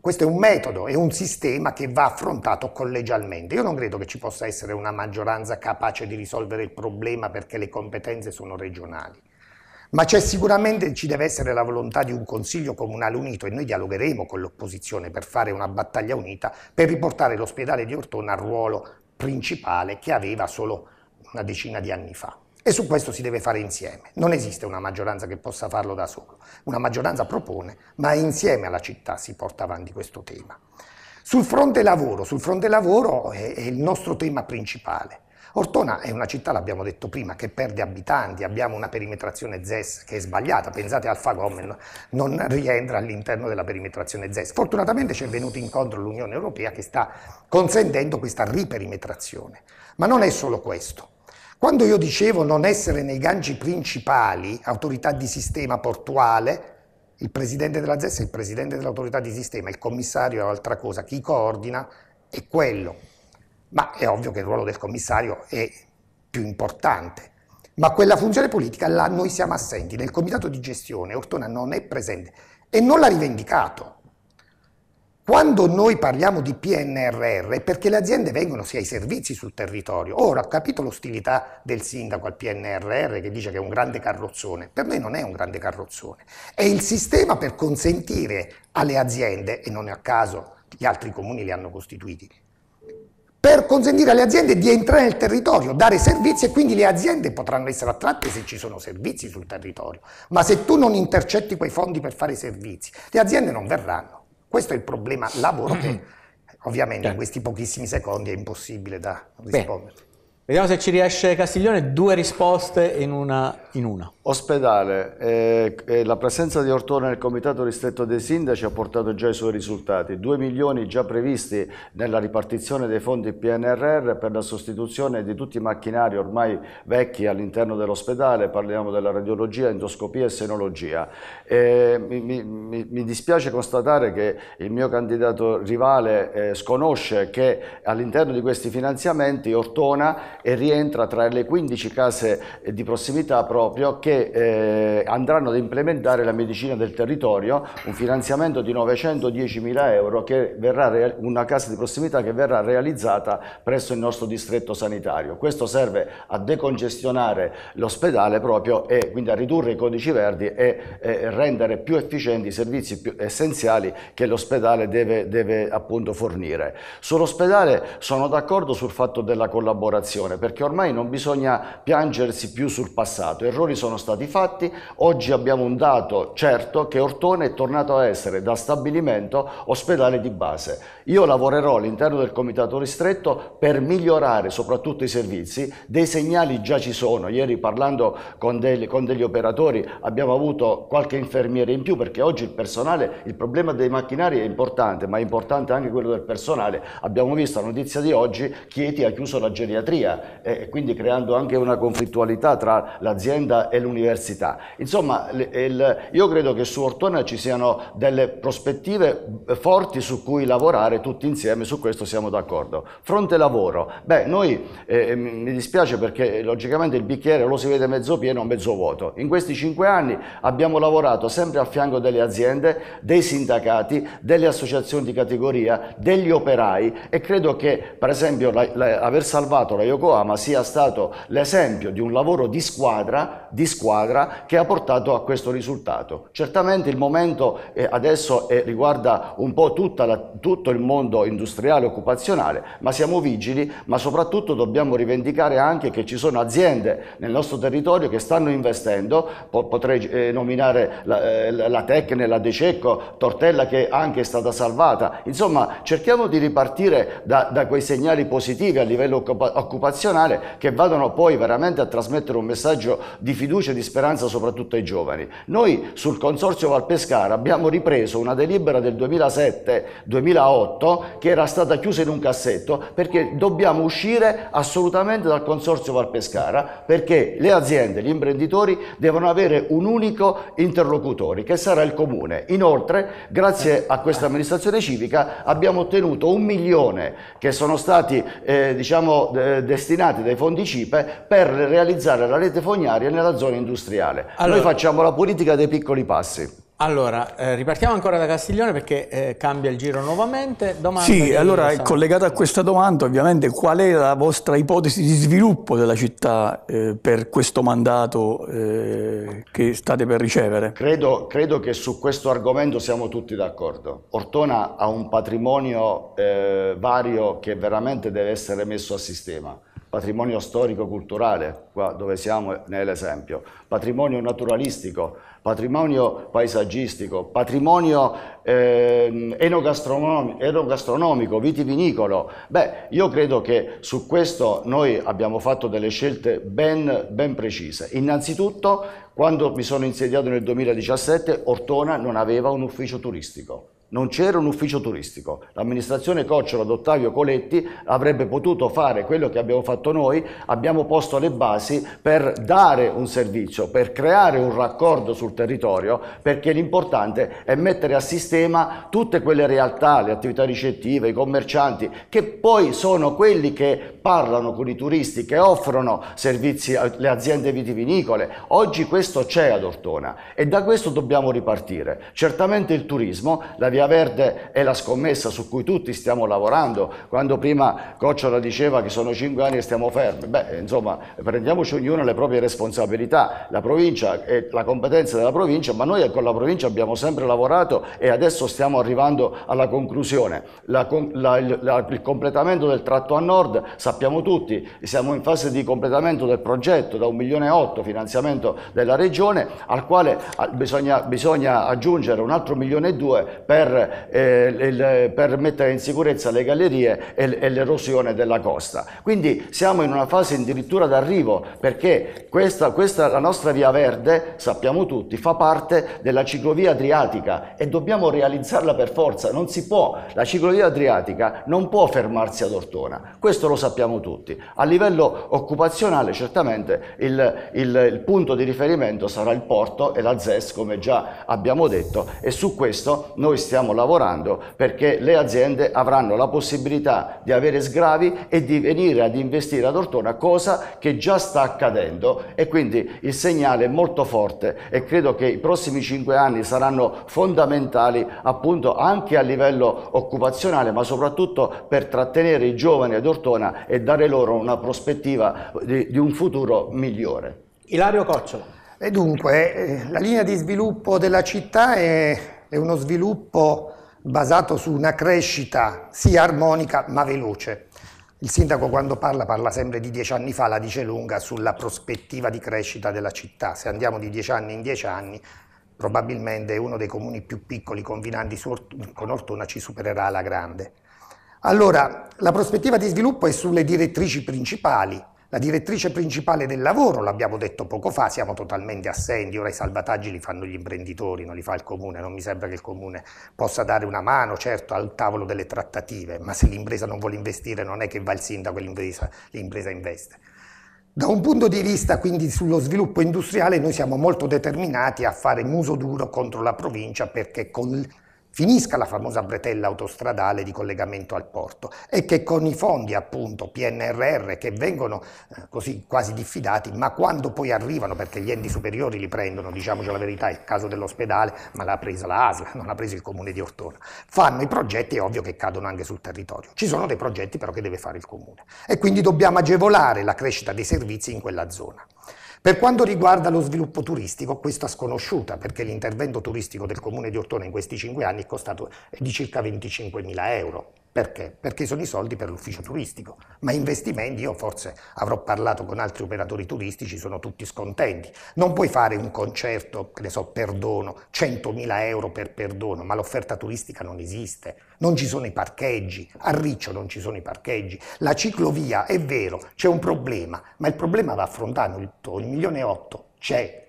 C: questo è un metodo, è un sistema che va affrontato collegialmente. Io non credo che ci possa essere una maggioranza capace di risolvere il problema perché le competenze sono regionali. Ma c'è sicuramente, ci deve essere la volontà di un consiglio comunale unito e noi dialogheremo con l'opposizione per fare una battaglia unita per riportare l'ospedale di Ortona al ruolo principale che aveva solo una decina di anni fa. E su questo si deve fare insieme. Non esiste una maggioranza che possa farlo da solo. Una maggioranza propone, ma insieme alla città si porta avanti questo tema. Sul fronte lavoro, sul fronte lavoro è, è il nostro tema principale. Ortona è una città, l'abbiamo detto prima, che perde abitanti, abbiamo una perimetrazione ZES che è sbagliata, pensate Alfa Gommel non rientra all'interno della perimetrazione ZES. Fortunatamente ci è venuto incontro l'Unione Europea che sta consentendo questa riperimetrazione, ma non è solo questo. Quando io dicevo non essere nei ganci principali, autorità di sistema portuale, il presidente della ZES è il presidente dell'autorità di sistema, il commissario è un'altra cosa, chi coordina è quello. Ma è ovvio che il ruolo del commissario è più importante. Ma quella funzione politica là noi siamo assenti, nel comitato di gestione Ortona non è presente e non l'ha rivendicato. Quando noi parliamo di PNRR è perché le aziende vengono sia ai servizi sul territorio. Ora, ho capito l'ostilità del sindaco al PNRR che dice che è un grande carrozzone. Per noi non è un grande carrozzone. È il sistema per consentire alle aziende, e non è a caso gli altri comuni li hanno costituiti, per consentire alle aziende di entrare nel territorio, dare servizi e quindi le aziende potranno essere attratte se ci sono servizi sul territorio. Ma se tu non intercetti quei fondi per fare servizi, le aziende non verranno. Questo è il problema lavoro che ovviamente in questi pochissimi secondi è impossibile da rispondere. Beh. Vediamo se ci
A: riesce Castiglione, due risposte in una.
B: In una. Ospedale, eh, eh, la presenza di Ortona nel comitato ristretto dei sindaci ha portato già i suoi risultati, 2 milioni già previsti nella ripartizione dei fondi PNRR per la sostituzione di tutti i macchinari ormai vecchi all'interno dell'ospedale, parliamo della radiologia, endoscopia e senologia. Eh, mi, mi, mi, dispiace constatare che il mio candidato rivale eh, sconosce che all'interno di questi finanziamenti Ortona e rientra tra le 15 case di prossimità proprio che eh, andranno ad implementare la medicina del territorio, un finanziamento di 910 mila euro che verrà una casa di prossimità che verrà realizzata presso il nostro distretto sanitario. Questo serve a decongestionare l'ospedale proprio e quindi a ridurre i codici verdi e eh, rendere più efficienti i servizi più essenziali che l'ospedale deve, deve appunto fornire. Sull'ospedale sono d'accordo sul fatto della collaborazione persone, perché ormai non bisogna piangersi più sul passato, errori sono stati fatti, oggi abbiamo un dato certo che Ortone è tornato a essere da stabilimento ospedale di base. Io lavorerò all'interno del comitato ristretto per migliorare soprattutto i servizi, dei segnali già ci sono, ieri parlando con, degli, con degli operatori abbiamo avuto qualche infermiere in più perché oggi il personale, il problema dei macchinari è importante, ma è importante anche quello del personale, abbiamo visto la notizia di oggi, Chieti ha chiuso la geriatria, via, eh, e quindi creando anche una conflittualità tra l'azienda e l'università. Insomma, il, io credo che su Ortona ci siano delle prospettive eh, forti su cui lavorare tutti insieme, su questo siamo d'accordo. Fronte lavoro, beh, noi eh, eh mi dispiace perché logicamente il bicchiere lo si vede mezzo pieno o mezzo vuoto. In questi cinque anni abbiamo lavorato sempre a fianco delle aziende, dei sindacati, delle associazioni di categoria, degli operai e credo che per esempio la, la, aver salvato la Yoko ma sia stato l'esempio di un lavoro di squadra, di squadra, che ha portato a questo risultato. Certamente il momento eh, adesso eh, riguarda un po' la, tutto il mondo industriale e occupazionale, ma siamo vigili, ma soprattutto dobbiamo rivendicare anche che ci sono aziende nel nostro territorio che stanno investendo, potrei eh, nominare la, la, la Tecne, la Dececco, Tortella che anche è stata salvata. Insomma, cerchiamo di ripartire da, da quei segnali positivi a livello occupazionale nazionale che vadano poi veramente a trasmettere un messaggio di fiducia e di speranza soprattutto ai giovani. Noi sul Consorzio Valpescara abbiamo ripreso una delibera del 2007-2008 che era stata chiusa in un cassetto perché dobbiamo uscire assolutamente dal Consorzio Valpescara perché le aziende, gli imprenditori devono avere un unico interlocutore che sarà il Comune. Inoltre, grazie a questa amministrazione civica abbiamo ottenuto un milione che sono stati eh, diciamo, destinati destinati dai fondi CIPE per realizzare la rete fognaria nella zona industriale. Allora, Noi facciamo la politica dei piccoli passi.
A: Allora, eh, ripartiamo ancora da Castiglione perché eh, cambia il giro nuovamente. Domanda sì, allora
D: collegata a questa domanda ovviamente qual è la vostra ipotesi di sviluppo della città eh, per questo mandato eh, che state per ricevere?
B: Credo, credo, che su questo argomento siamo tutti d'accordo. Ortona ha un patrimonio eh, vario che veramente deve essere messo a sistema patrimonio storico-culturale, qua dove siamo nell'esempio, patrimonio naturalistico, patrimonio paesaggistico, patrimonio eh, enogastronomico, enogastronomico, vitivinicolo. Beh, io credo che su questo noi abbiamo fatto delle scelte ben, ben precise. Innanzitutto, quando mi sono insediato nel 2017, Ortona non aveva un ufficio turistico non c'era un ufficio turistico. L'amministrazione Cocciola ad Ottavio Coletti avrebbe potuto fare quello che abbiamo fatto noi, abbiamo posto le basi per dare un servizio, per creare un raccordo sul territorio, perché l'importante è mettere a sistema tutte quelle realtà, le attività ricettive, i commercianti, che poi sono quelli che parlano con i turisti, che offrono servizi alle aziende vitivinicole. Oggi questo c'è ad Ortona e da questo dobbiamo ripartire. Certamente il turismo, la via Via Verde è la scommessa su cui tutti stiamo lavorando. Quando prima Cocciola diceva che sono cinque anni e stiamo fermi, beh, insomma, prendiamoci ognuno le proprie responsabilità. La provincia è la competenza della provincia, ma noi con la provincia abbiamo sempre lavorato e adesso stiamo arrivando alla conclusione. La, la, la, il completamento del tratto a nord, sappiamo tutti, siamo in fase di completamento del progetto da 1 milione e 8 finanziamento della regione, al quale ah, bisogna, bisogna aggiungere un altro milione e 2 per per, eh, per mettere in sicurezza le gallerie e, e l'erosione della costa. Quindi siamo in una fase addirittura d'arrivo perché questa, questa, la nostra via verde, sappiamo tutti, fa parte della ciclovia adriatica e dobbiamo realizzarla per forza, non si può, la ciclovia adriatica non può fermarsi ad Ortona, questo lo sappiamo tutti. A livello occupazionale certamente il, il, il punto di riferimento sarà il porto e la ZES come già abbiamo detto e su questo noi stiamo stiamo lavorando perché le aziende avranno la possibilità di avere sgravi e di venire ad investire ad Ortona, cosa che già sta accadendo e quindi il segnale è molto forte e credo che i prossimi cinque anni saranno fondamentali appunto anche a livello occupazionale ma soprattutto per trattenere i giovani ad Ortona e dare loro una prospettiva di, di
C: un futuro migliore. Ilario Cocciolo. E dunque, eh, la linea di sviluppo della città è è uno sviluppo basato su una crescita sia armonica ma veloce. Il sindaco quando parla parla sempre di dieci anni fa, la dice lunga sulla prospettiva di crescita della città. Se andiamo di dieci anni in dieci anni, probabilmente uno dei comuni più piccoli confinanti con Ortona ci supererà la grande.
B: Allora,
C: la prospettiva di sviluppo è sulle direttrici principali, la direttrice principale del lavoro, l'abbiamo detto poco fa, siamo totalmente assenti, ora i salvataggi li fanno gli imprenditori, non li fa il comune, non mi sembra che il comune possa dare una mano, certo, al tavolo delle trattative, ma se l'impresa non vuole investire non è che va il sindaco e l'impresa investe. Da un punto di vista quindi sullo sviluppo industriale noi siamo molto determinati a fare muso duro contro la provincia perché con finisca la famosa bretella autostradale di collegamento al porto e che con i fondi appunto PNRR che vengono eh, così quasi diffidati, ma quando poi arrivano, perché gli enti superiori li prendono, diciamoci la verità, è il caso dell'ospedale, ma l'ha presa la ASL, non l'ha preso il comune di Ortona, fanno i progetti è ovvio che cadono anche sul territorio. Ci sono dei progetti però che deve fare il comune e quindi dobbiamo agevolare la crescita dei servizi in quella zona. Per quanto riguarda lo sviluppo turistico, questa sconosciuta, perché l'intervento turistico del comune di Ortona in questi cinque anni è costato eh, di circa 25.000 euro. Perché? Perché sono i soldi per l'ufficio turistico, ma investimenti, io forse avrò parlato con altri operatori turistici, sono tutti scontenti. Non puoi fare un concerto, che ne so, perdono, 100.000 euro per perdono, ma l'offerta turistica non esiste, non ci sono i parcheggi, a Riccio non ci sono i parcheggi, la ciclovia è vero, c'è un problema, ma il problema va affrontato, il milione e otto c'è,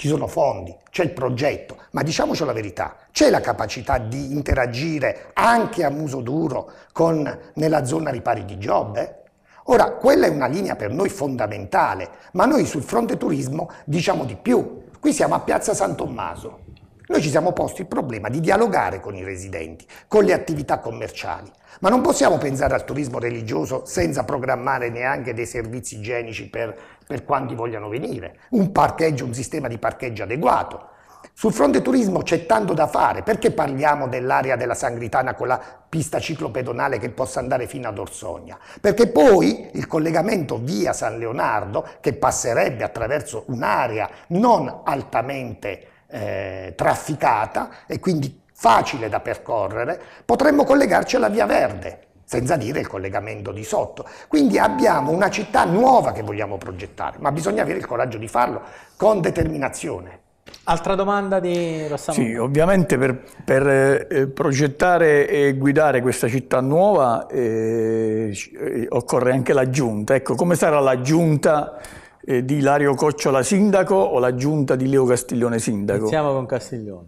C: ci sono fondi, c'è il progetto, ma diciamoci la verità, c'è la capacità di interagire anche a muso duro con, nella zona ripari di Giobbe? Ora, quella è una linea per noi fondamentale, ma noi sul fronte turismo diciamo di più. Qui siamo a Piazza San Tommaso. Noi ci siamo posti il problema di dialogare con i residenti, con le attività commerciali, ma non possiamo pensare al turismo religioso senza programmare neanche dei servizi igienici per per quanti vogliano venire, un parcheggio, un sistema di parcheggio adeguato. Sul fronte turismo c'è tanto da fare, perché parliamo dell'area della Sangritana con la pista ciclopedonale che possa andare fino ad Orsogna? Perché poi il collegamento via San Leonardo, che passerebbe attraverso un'area non altamente eh, trafficata e quindi facile da percorrere, potremmo collegarci alla Via Verde, senza dire il collegamento di sotto. Quindi abbiamo una città nuova che vogliamo progettare, ma bisogna avere il coraggio di farlo con determinazione.
A: Altra domanda di
D: Rossano? Sì, ovviamente per, per eh, eh progettare e guidare questa città nuova eh, eh, occorre anche la giunta. Ecco, come sarà la giunta eh, di Lario Cocciola sindaco o la giunta di Leo Castiglione sindaco? Iniziamo
A: con Castiglione.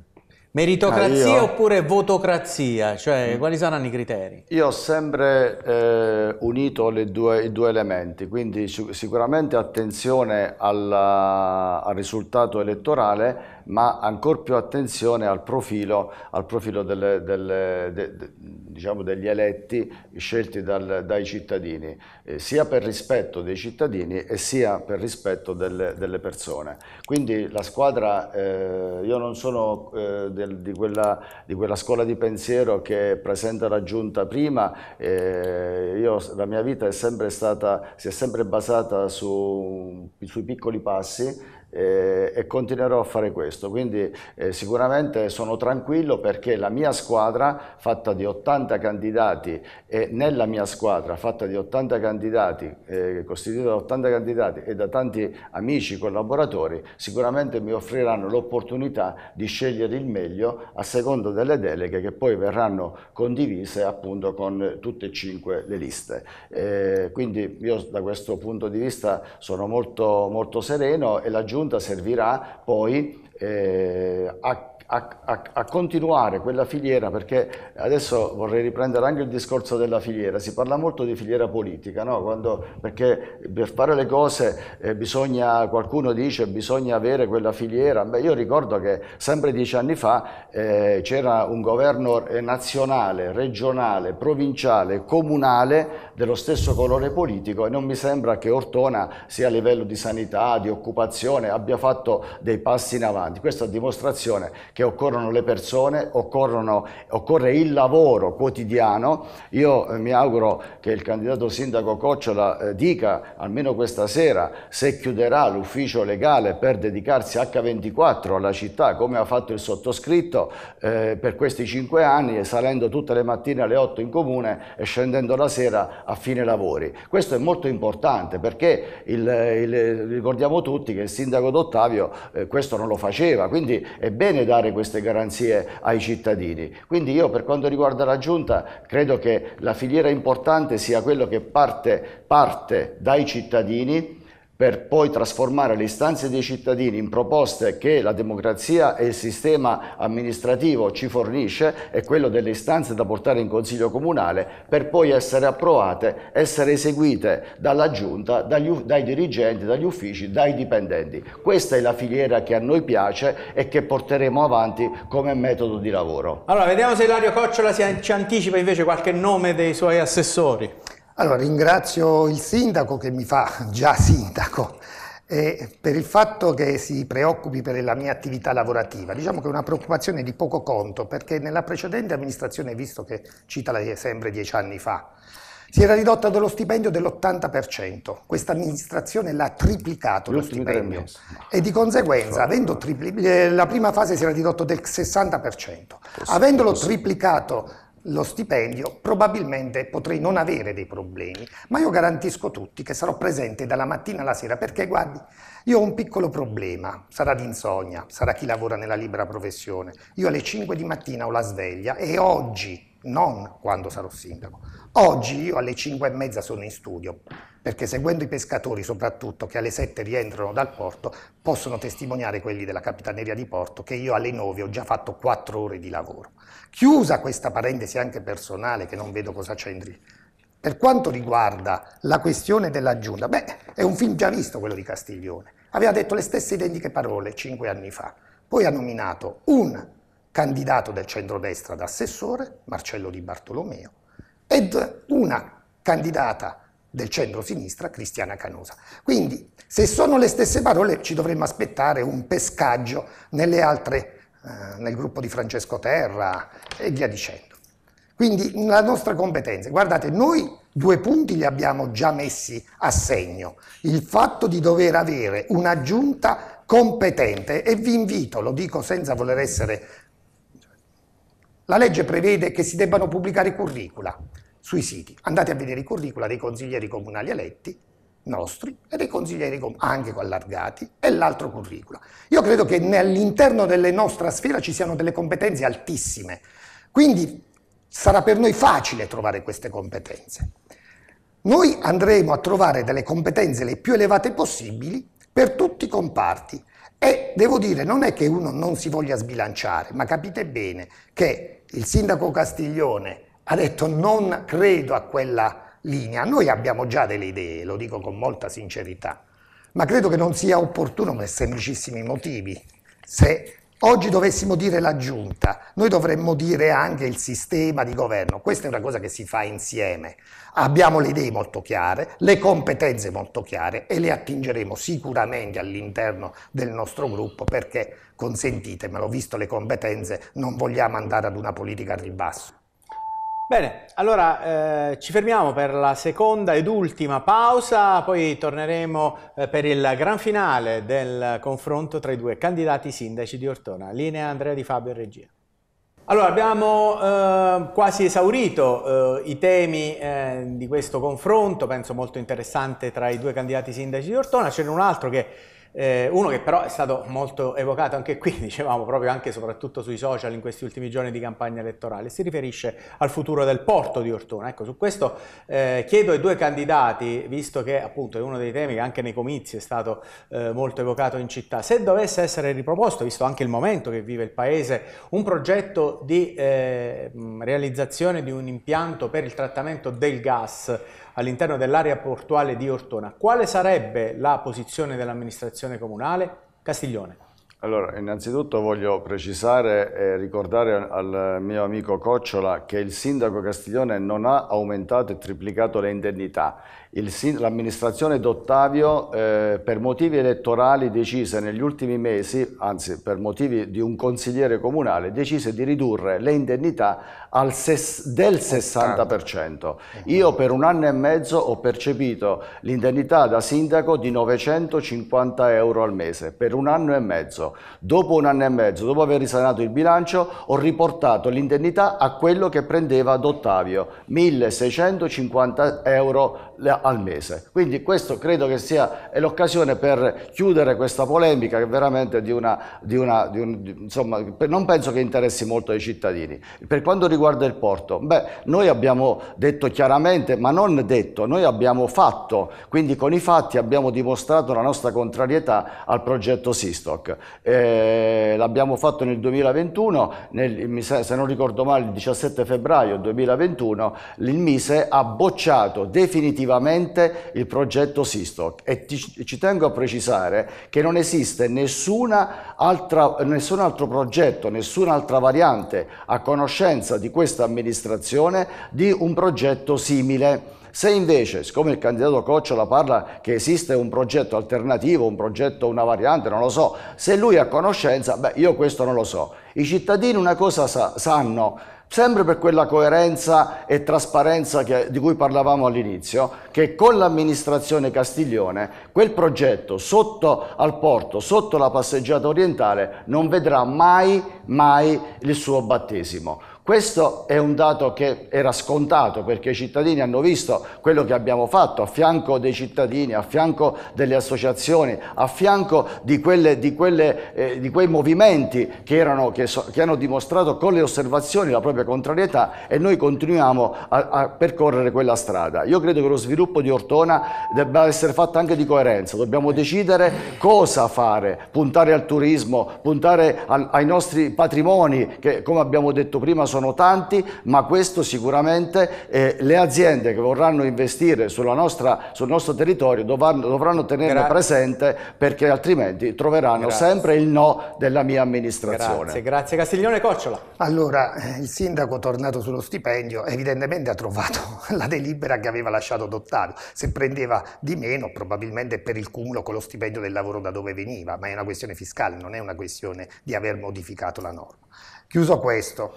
A: Meritocrazia ah, oppure votocrazia? Cioè, quali saranno i criteri?
B: Io ho sempre eh, unito due, i due elementi, quindi sicuramente attenzione alla, al risultato elettorale, ma ancora più attenzione al profilo, al profilo delle, delle, de, de, diciamo degli eletti scelti dal, dai cittadini, eh, sia per rispetto dei cittadini e sia per rispetto delle, delle persone. Quindi la squadra, eh, io non sono eh, del, di, quella, di, quella, scuola di pensiero che presenta la giunta prima, eh, io, la mia vita è sempre stata, si è sempre basata su, sui piccoli passi eh, e continuerò a fare questo. Quindi eh, sicuramente sono tranquillo perché la mia squadra, fatta di 80 candidati, e nella mia squadra, fatta di 80 candidati, eh, costituita da 80 candidati e da tanti amici collaboratori, sicuramente mi offriranno l'opportunità di scegliere il meglio a seconda delle deleghe che poi verranno condivise appunto con tutte e cinque le liste. Eh, quindi io da questo punto di vista sono molto, molto sereno e la giunta giunta servirà poi eh, a a, a, a, continuare quella filiera, perché adesso vorrei riprendere anche il discorso della filiera, si parla molto di filiera politica, no? Quando, perché per fare le cose eh, bisogna, qualcuno dice bisogna avere quella filiera, Beh, io ricordo che sempre dieci anni fa eh, c'era un governo eh, nazionale, regionale, provinciale, comunale dello stesso colore politico e non mi sembra che Ortona sia a livello di sanità, di occupazione, abbia fatto dei passi in avanti, questa è dimostrazione che che occorrono le persone, occorrono, occorre il lavoro quotidiano. Io eh, mi auguro che il candidato sindaco Cocciola eh, dica, almeno questa sera, se chiuderà l'ufficio legale per dedicarsi H24 alla città, come ha fatto il sottoscritto eh, per questi cinque anni, salendo tutte le mattine alle 8 in comune e scendendo la sera a fine lavori. Questo è molto importante perché il, il, ricordiamo tutti che il sindaco D'Ottavio eh, questo non lo faceva, quindi è bene dare queste garanzie ai cittadini. Quindi io per quanto riguarda la Giunta credo che la filiera importante sia quella che parte, parte dai cittadini per poi trasformare le istanze dei cittadini in proposte che la democrazia e il sistema amministrativo ci fornisce è quello delle istanze da portare in Consiglio Comunale per poi essere approvate, essere eseguite dalla Giunta, dagli, dai dirigenti, dagli uffici, dai dipendenti. Questa è la filiera che a noi piace e che porteremo avanti come metodo di lavoro.
A: Allora, vediamo se Ilario Cocciola ci anticipa invece qualche nome dei
C: suoi assessori. Allora, ringrazio il sindaco che mi fa già sindaco eh, per il fatto che si preoccupi per la mia attività lavorativa. Diciamo che è una preoccupazione di poco conto perché nella precedente amministrazione, visto che cita lei sempre dieci anni fa, si era ridotta dello stipendio dell'80%. Questa amministrazione l'ha triplicato lo stipendio e di conseguenza, avendo tripli- eh, la prima fase si era ridotto del 60%, avendolo triplicato lo stipendio, probabilmente potrei non avere dei problemi, ma io garantisco tutti che sarò presente dalla mattina alla sera perché guardi, io ho un piccolo problema, sarà d'insonnia, sarà chi lavora nella libera professione. Io alle 5 di mattina ho la sveglia e oggi, non quando sarò sindaco, Oggi io alle 5 e mezza sono in studio, perché seguendo i pescatori soprattutto che alle 7 rientrano dal porto, possono testimoniare quelli della Capitaneria di Porto che io alle 9 ho già fatto 4 ore di lavoro. Chiusa questa parentesi anche personale, che non vedo cosa c'entri per quanto riguarda la questione della giunta, beh, è un film già visto quello di Castiglione. Aveva detto le stesse identiche parole 5 anni fa. Poi ha nominato un candidato del centrodestra da assessore, Marcello Di Bartolomeo, ed una candidata del centro-sinistra, Cristiana Canosa. Quindi, se sono le stesse parole, ci dovremmo aspettare un pescaggio nelle altre, eh, nel gruppo di Francesco Terra e via dicendo. Quindi la nostra competenza, guardate, noi due punti li abbiamo già messi a segno, il fatto di dover avere una giunta competente e vi invito, lo dico senza voler essere... La legge prevede che si debbano pubblicare curricula, sui siti. Andate a vedere i curricula dei consiglieri comunali eletti nostri e dei consiglieri anche allargati e l'altro curricula. Io credo che all'interno della nostra sfera ci siano delle competenze altissime, quindi sarà per noi facile trovare queste competenze. Noi andremo a trovare delle competenze le più elevate possibili per tutti i comparti e devo dire non è che uno non si voglia sbilanciare, ma capite bene che il sindaco Castiglione ha detto non credo a quella linea. Noi abbiamo già delle idee, lo dico con molta sincerità, ma credo che non sia opportuno per semplicissimi motivi. Se oggi dovessimo dire la giunta, noi dovremmo dire anche il sistema di governo. Questa è una cosa che si fa insieme. Abbiamo le idee molto chiare, le competenze molto chiare e le attingeremo sicuramente all'interno del nostro gruppo perché, consentitemelo, visto le competenze, non vogliamo andare ad una politica al ribasso.
A: Bene, allora eh, ci fermiamo per la seconda ed ultima pausa, poi torneremo eh, per il gran finale del confronto tra i due candidati sindaci di Ortona. Linea Andrea Di Fabio in regia. Allora, abbiamo eh, quasi esaurito eh, i temi eh, di questo confronto, penso molto interessante tra i due candidati sindaci di Ortona. C'è un altro che eh, uno che però è stato molto evocato anche qui, dicevamo, proprio anche e soprattutto sui social in questi ultimi giorni di campagna elettorale, si riferisce al futuro del porto di Ortona. Ecco, su questo eh, chiedo ai due candidati, visto che appunto è uno dei temi che anche nei comizi è stato eh, molto evocato in città, se dovesse essere riproposto, visto anche il momento che vive il Paese, un progetto di eh, realizzazione di un impianto per il trattamento del gas all'interno dell'area portuale di Ortona, quale sarebbe la posizione dell'amministrazione comunale? Castiglione.
B: Allora, innanzitutto voglio precisare e ricordare al mio amico Cocciola che il sindaco Castiglione non ha aumentato e triplicato le indennità l'amministrazione d'Ottavio eh, per motivi elettorali decise negli ultimi mesi, anzi per motivi di un consigliere comunale, decise di ridurre le indennità del 60%. Io per un anno e mezzo ho percepito l'indennità da sindaco di 950 euro al mese, per un anno e mezzo. Dopo un anno e mezzo, dopo aver risanato il bilancio, ho riportato l'indennità a quello che prendeva d'Ottavio, 1650 euro al mese. Quindi questo credo che sia l'occasione per chiudere questa polemica che veramente di una, di una di un, di, insomma, per, non penso che interessi molto ai cittadini. Per quanto riguarda il porto, beh, noi abbiamo detto chiaramente, ma non detto, noi abbiamo fatto, quindi con i fatti abbiamo dimostrato la nostra contrarietà al progetto Sistoc. Eh, l'abbiamo fatto nel 2021, nel, se non ricordo male il 17 febbraio 2021, il Mise ha bocciato definitivamente solamente il progetto Sistock e ti, ci tengo a precisare che non esiste altra, nessun altro progetto, nessun'altra variante a conoscenza di questa amministrazione di un progetto simile. Se invece, siccome il candidato Cocciola parla che esiste un progetto alternativo, un progetto, una variante, non lo so, se lui ha conoscenza, beh, io questo non lo so. I cittadini una cosa sa sanno, sempre per quella coerenza e trasparenza che, di cui parlavamo all'inizio, che con l'amministrazione Castiglione quel progetto sotto al porto, sotto la passeggiata orientale, non vedrà mai, mai il suo battesimo. Questo è un dato che era scontato perché i cittadini hanno visto quello che abbiamo fatto a fianco dei cittadini, a fianco delle associazioni, a fianco di, quelle, di, quelle, eh, di quei movimenti che, erano, che, so, che, hanno dimostrato con le osservazioni la propria contrarietà e noi continuiamo a, a percorrere quella strada. Io credo che lo sviluppo di Ortona debba essere fatto anche di coerenza, dobbiamo decidere cosa fare, puntare al turismo, puntare al, ai nostri patrimoni che come abbiamo detto prima sono tanti, ma questo sicuramente eh, le aziende che vorranno investire nostra, sul nostro territorio dovranno, dovranno tenerlo Grazie. presente perché altrimenti troveranno Grazie. sempre il no della mia amministrazione. Grazie.
C: Grazie Castiglione Cocciola. Allora, eh, il sindaco tornato sullo stipendio evidentemente ha trovato la delibera che aveva lasciato adottato. Se prendeva di meno probabilmente per il cumulo con lo stipendio del lavoro da dove veniva, ma è una questione fiscale, non è una questione di aver modificato la norma. Chiuso questo.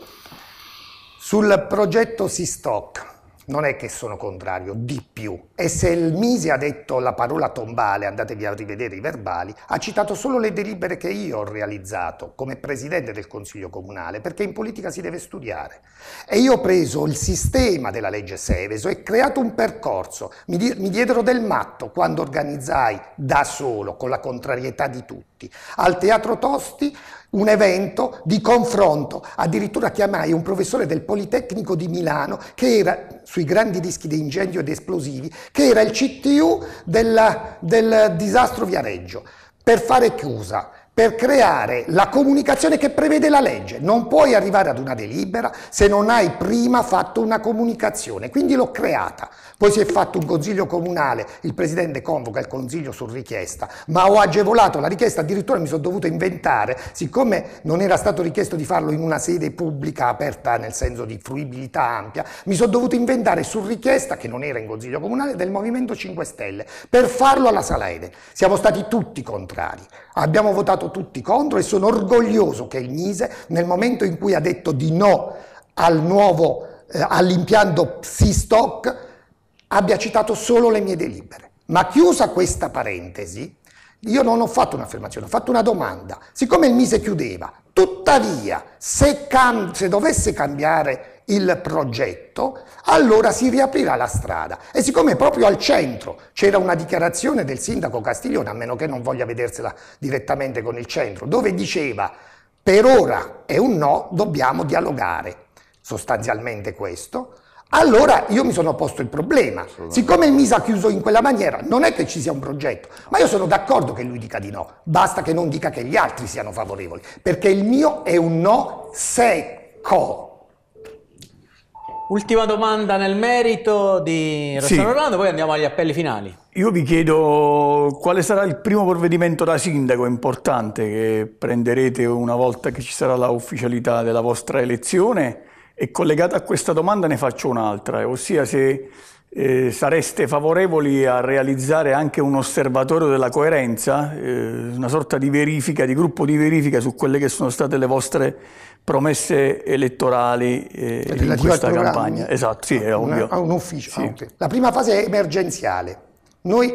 C: Sul progetto Sistoc, non è che sono contrario, di più. E se il Misi ha detto la parola tombale, andatevi a rivedere i verbali, ha citato solo le delibere che io ho realizzato come presidente del Consiglio Comunale, perché in politica si deve studiare. E io ho preso il sistema della legge Seveso e creato un percorso. Mi, di- mi diedero del matto quando organizzai da solo, con la contrarietà di tutti, al Teatro Tosti un evento di confronto. Addirittura chiamai un professore del Politecnico di Milano, che era sui grandi rischi di incendio ed esplosivi, che era il CTU della, del disastro Viareggio, per fare chiusa per creare la comunicazione che prevede la legge. Non puoi arrivare ad una delibera se non hai prima fatto una comunicazione, quindi l'ho creata. Poi si è fatto un consiglio comunale, il presidente convoca il consiglio su richiesta, ma ho agevolato la richiesta, addirittura mi sono dovuto inventare, siccome non era stato richiesto di farlo in una sede pubblica aperta nel senso di fruibilità ampia, mi sono dovuto inventare su richiesta, che non era in consiglio comunale, del Movimento 5 Stelle, per farlo alla Sala Eden. Siamo stati tutti contrari, abbiamo votato tutti contro e sono orgoglioso che il Mise, nel momento in cui ha detto di no al nuovo eh, all'impianto Psistoc, abbia citato solo le mie delibere. Ma chiusa questa parentesi, io non ho fatto un'affermazione, ho fatto una domanda. Siccome il Mise chiudeva, tuttavia, se, cam- se dovesse cambiare il progetto, allora si riaprirà la strada. E siccome proprio al centro c'era una dichiarazione del sindaco Castiglione, a meno che non voglia vedersela direttamente con il centro, dove diceva per ora è un no, dobbiamo dialogare. Sostanzialmente questo. Allora io mi sono posto il problema. Siccome il MISA ha chiuso in quella maniera, non è che ci sia un progetto, ma io sono d'accordo che lui dica di no, basta che non dica che gli altri siano favorevoli, perché il mio è un no secco. Ultima domanda nel merito
A: di Rossano sì. Orlando, poi andiamo agli appelli finali.
D: Io vi chiedo quale sarà il primo provvedimento da sindaco importante che prenderete una volta che ci sarà l'ufficialità della vostra elezione e collegata a questa domanda ne faccio un'altra, eh, ossia se eh, sareste favorevoli a realizzare anche un osservatorio della coerenza, eh, una sorta di verifica, di gruppo di verifica su quelle che sono state le vostre promesse elettorali eh, in questa campagna. Esatto, sì, è ah, ovvio. Una,
C: ah, un ufficio. Sì. Ah, okay. La prima fase è emergenziale. Noi,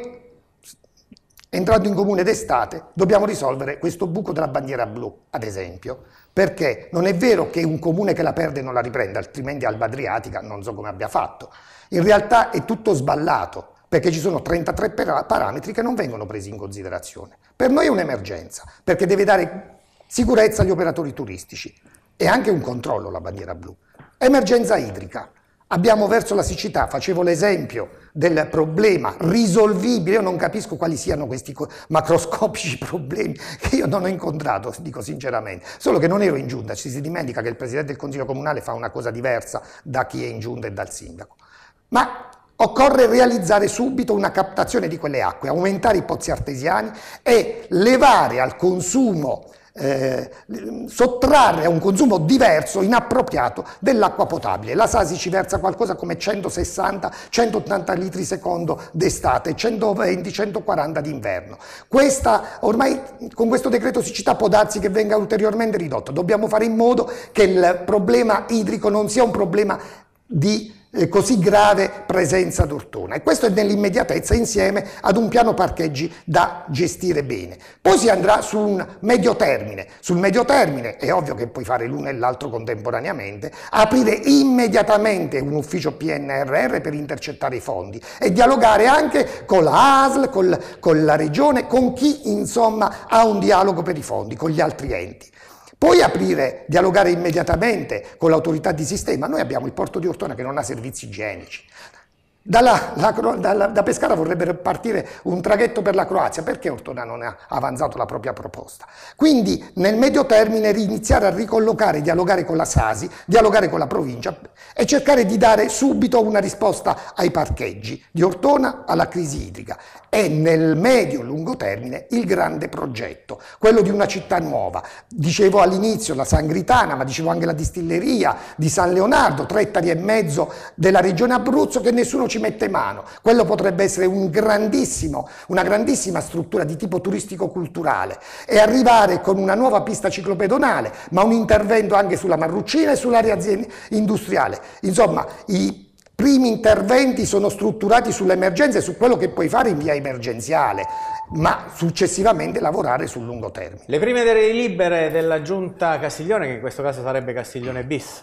C: entrando in comune d'estate, dobbiamo risolvere questo buco della bandiera blu, ad esempio perché non è vero che un comune che la perde non la riprende, altrimenti Alba Adriatica non so come abbia fatto. In realtà è tutto sballato, perché ci sono 33 parametri che non vengono presi in considerazione. Per noi è un'emergenza, perché deve dare sicurezza agli operatori turistici e anche un controllo la bandiera blu. Emergenza idrica. Abbiamo verso la siccità, facevo l'esempio del problema risolvibile, io non capisco quali siano questi macroscopici problemi che io non ho incontrato, dico sinceramente, solo che non ero in giunta, ci si dimentica che il Presidente del Consiglio Comunale fa una cosa diversa da chi è in giunta e dal Sindaco. Ma Occorre realizzare subito una captazione di quelle acque, aumentare i pozzi artesiani e levare al consumo eh, sottrarre a un consumo diverso, inappropriato, dell'acqua potabile. La Sasi ci versa qualcosa come 160-180 litri secondo d'estate, 120-140 d'inverno. Questa, ormai con questo decreto siccità può darsi che venga ulteriormente ridotto. Dobbiamo fare in modo che il problema idrico non sia un problema di eh, così grave presenza d'Ortona e questo è nell'immediatezza insieme ad un piano parcheggi da gestire bene. Poi si andrà su un medio termine, sul medio termine è ovvio che puoi fare l'uno e l'altro contemporaneamente, aprire immediatamente un ufficio PNRR per intercettare i fondi e dialogare anche con la ASL, col, con la regione, con chi insomma ha un dialogo per i fondi, con gli altri enti. Poi aprire, dialogare immediatamente con l'autorità di sistema. Noi abbiamo il porto di Ortona che non ha servizi igienici. Dalla, la, dalla, da Pescara vorrebbe partire un traghetto per la Croazia, perché Ortona non ha avanzato la propria proposta? Quindi nel medio termine iniziare a ricollocare, dialogare con la Sasi, dialogare con la provincia e cercare di dare subito una risposta ai parcheggi di Ortona alla crisi idrica è nel medio-lungo termine il grande progetto, quello di una città nuova. Dicevo all'inizio la Sangritana, ma dicevo anche la distilleria di San Leonardo, tre ettari e mezzo della regione Abruzzo che nessuno ci mette mano. Quello potrebbe essere un grandissimo, una grandissima struttura di tipo turistico-culturale e arrivare con una nuova pista ciclopedonale, ma un intervento anche sulla Marruccina e sull'area industriale. Insomma, i primi interventi sono strutturati sull'emergenza e su quello che puoi fare in via emergenziale, ma successivamente lavorare sul lungo termine.
A: Le prime delle della giunta Castiglione, che in questo caso
B: sarebbe Castiglione bis.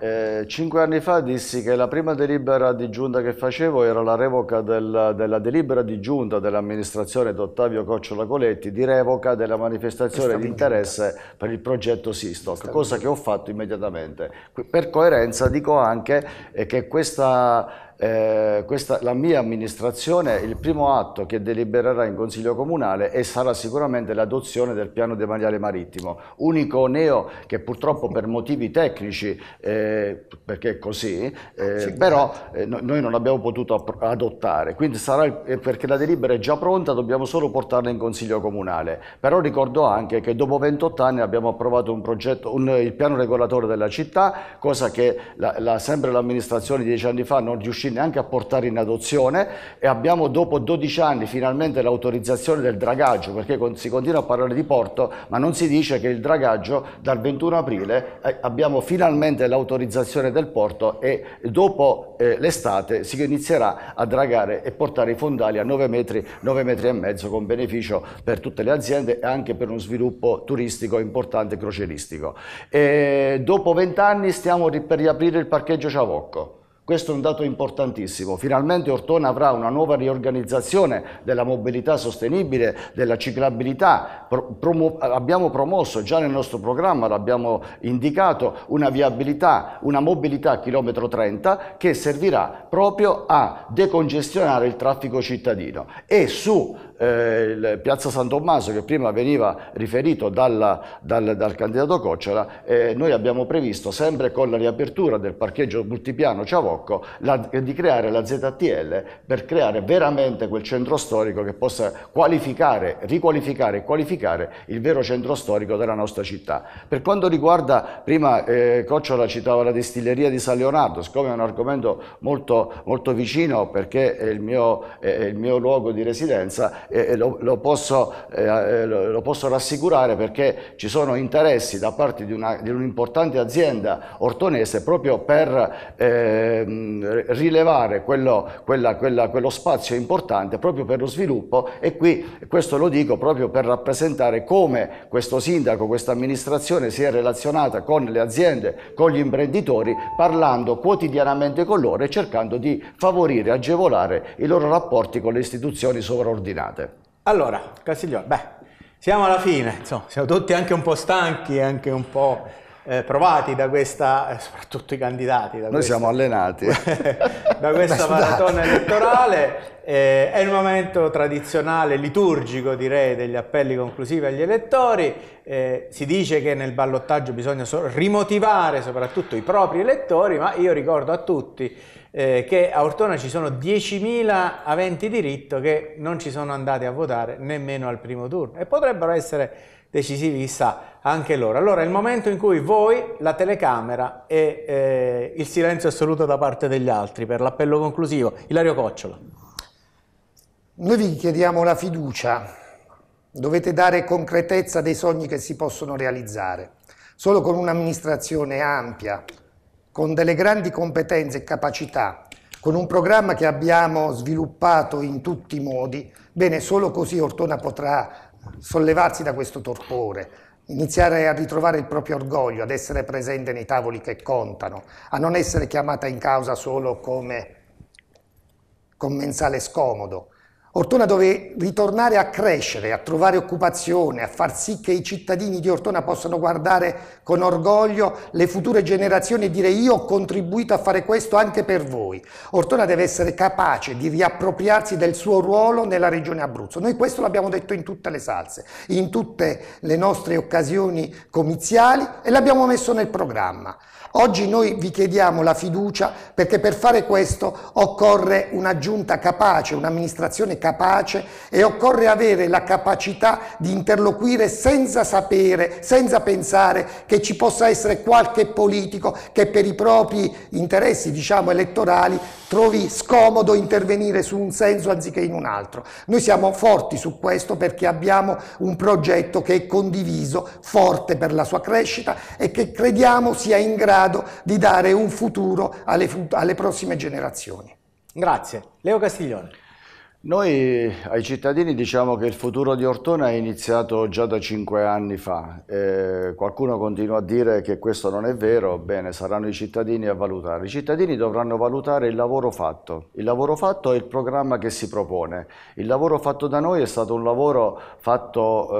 B: Eh, cinque anni fa dissi che la prima delibera di giunta che facevo era la revoca del, della delibera di giunta dell'amministrazione di Ottavio Cocciola Coletti di revoca della manifestazione di interesse giunta. per il progetto Sistoc, cosa che ho fatto immediatamente. Per coerenza dico anche eh, che questa eh, questa, la mia amministrazione, il primo atto che delibererà in Consiglio Comunale e sarà sicuramente l'adozione del piano demaniale marittimo, unico neo che purtroppo per motivi tecnici, eh, perché è così, eh, però eh, no, noi non abbiamo potuto adottare, quindi sarà, il, eh, perché la delibera è già pronta, dobbiamo solo portarla in Consiglio Comunale. Però ricordo anche che dopo 28 anni abbiamo approvato un progetto, un, il piano regolatore della città, cosa che la, la, sempre l'amministrazione dieci anni fa non riusciva riuscì neanche a portare in adozione e abbiamo dopo 12 anni finalmente l'autorizzazione del dragaggio, perché si continua a parlare di porto, ma non si dice che il dragaggio dal 21 aprile eh, abbiamo finalmente l'autorizzazione del porto e dopo eh, l'estate si inizierà a dragare e portare i fondali a 9 metri, 9 metri e mezzo con beneficio per tutte le aziende e anche per uno sviluppo turistico importante croceristico. e croceristico. dopo 20 anni stiamo per riaprire il parcheggio Ciavocco questo è un dato importantissimo. Finalmente Ortona avrà una nuova riorganizzazione della mobilità sostenibile, della ciclabilità. Pro promo abbiamo promosso già nel nostro programma, l'abbiamo indicato, una viabilità, una mobilità a chilometro 30 che servirà proprio a decongestionare il traffico cittadino e su eh, Piazza San Tommaso che prima veniva riferito dalla, dal, dal, candidato Cocciola, eh, noi abbiamo previsto sempre con la riapertura del parcheggio multipiano Ciavocco la, di creare la ZTL per creare veramente quel centro storico che possa qualificare, riqualificare e qualificare il vero centro storico della nostra città. Per quanto riguarda, prima eh, Cocciola citava la distilleria di San Leonardo, siccome è un argomento molto, molto vicino perché è il mio, è il mio luogo di residenza, eh, eh, lo, lo, posso, eh, eh lo, posso, rassicurare perché ci sono interessi da parte di, un'importante un azienda ortonese proprio per ehm, rilevare quello, quella, quella, quello spazio importante proprio per lo sviluppo e qui questo lo dico proprio per rappresentare come questo sindaco, questa amministrazione si è relazionata con le aziende, con gli imprenditori, parlando quotidianamente con loro e cercando di favorire, agevolare i loro rapporti con le istituzioni sovraordinate.
A: Allora, Castiglione, beh, siamo alla fine, insomma, siamo tutti anche un po' stanchi e anche un po' eh, provati da questa, eh, soprattutto i candidati. Noi questa, siamo
B: allenati. da
A: questa maratona elettorale. Eh, è il momento tradizionale, liturgico direi, degli appelli conclusivi agli elettori. Eh, si dice che nel ballottaggio bisogna so rimotivare soprattutto i propri elettori, ma io ricordo a tutti eh, che a Ortona ci sono 10.000 aventi diritto che non ci sono andati a votare nemmeno al primo turno e potrebbero essere decisivi chissà anche loro. Allora è il momento in cui voi, la telecamera e eh, il silenzio assoluto da parte degli altri per l'appello conclusivo.
C: Ilario Cocciola. Noi vi chiediamo la fiducia, dovete dare concretezza dei sogni che si possono realizzare. Solo con un'amministrazione ampia, con delle grandi competenze e capacità, con un programma che abbiamo sviluppato in tutti i modi, bene, solo così Ortona potrà sollevarsi da questo torpore, iniziare a ritrovare il proprio orgoglio, ad essere presente nei tavoli che contano, a non essere chiamata in causa solo come commensale scomodo, Ortona deve ritornare a crescere, a trovare occupazione, a far sì che i cittadini di Ortona possano guardare con orgoglio le future generazioni e dire io ho contribuito a fare questo anche per voi. Ortona deve essere capace di riappropriarsi del suo ruolo nella regione Abruzzo. Noi questo l'abbiamo detto in tutte le salse, in tutte le nostre occasioni comiziali e l'abbiamo messo nel programma. Oggi noi vi chiediamo la fiducia perché per fare questo occorre una giunta capace, un'amministrazione capace e occorre avere la capacità di interloquire senza sapere, senza pensare che ci possa essere qualche politico che per i propri interessi diciamo, elettorali trovi scomodo intervenire su un senso anziché in un altro. Noi siamo forti su questo perché abbiamo un progetto che è condiviso, forte per la sua crescita e che crediamo sia in grado di dare un futuro alle, alle prossime generazioni.
B: Grazie. Leo Castiglione. Noi ai cittadini diciamo che il futuro di Ortona è iniziato già da cinque anni fa. Eh, qualcuno continua a dire che questo non è vero, bene, saranno i cittadini a valutare. I cittadini dovranno valutare il lavoro fatto. Il lavoro fatto è il programma che si propone. Il lavoro fatto da noi è stato un lavoro fatto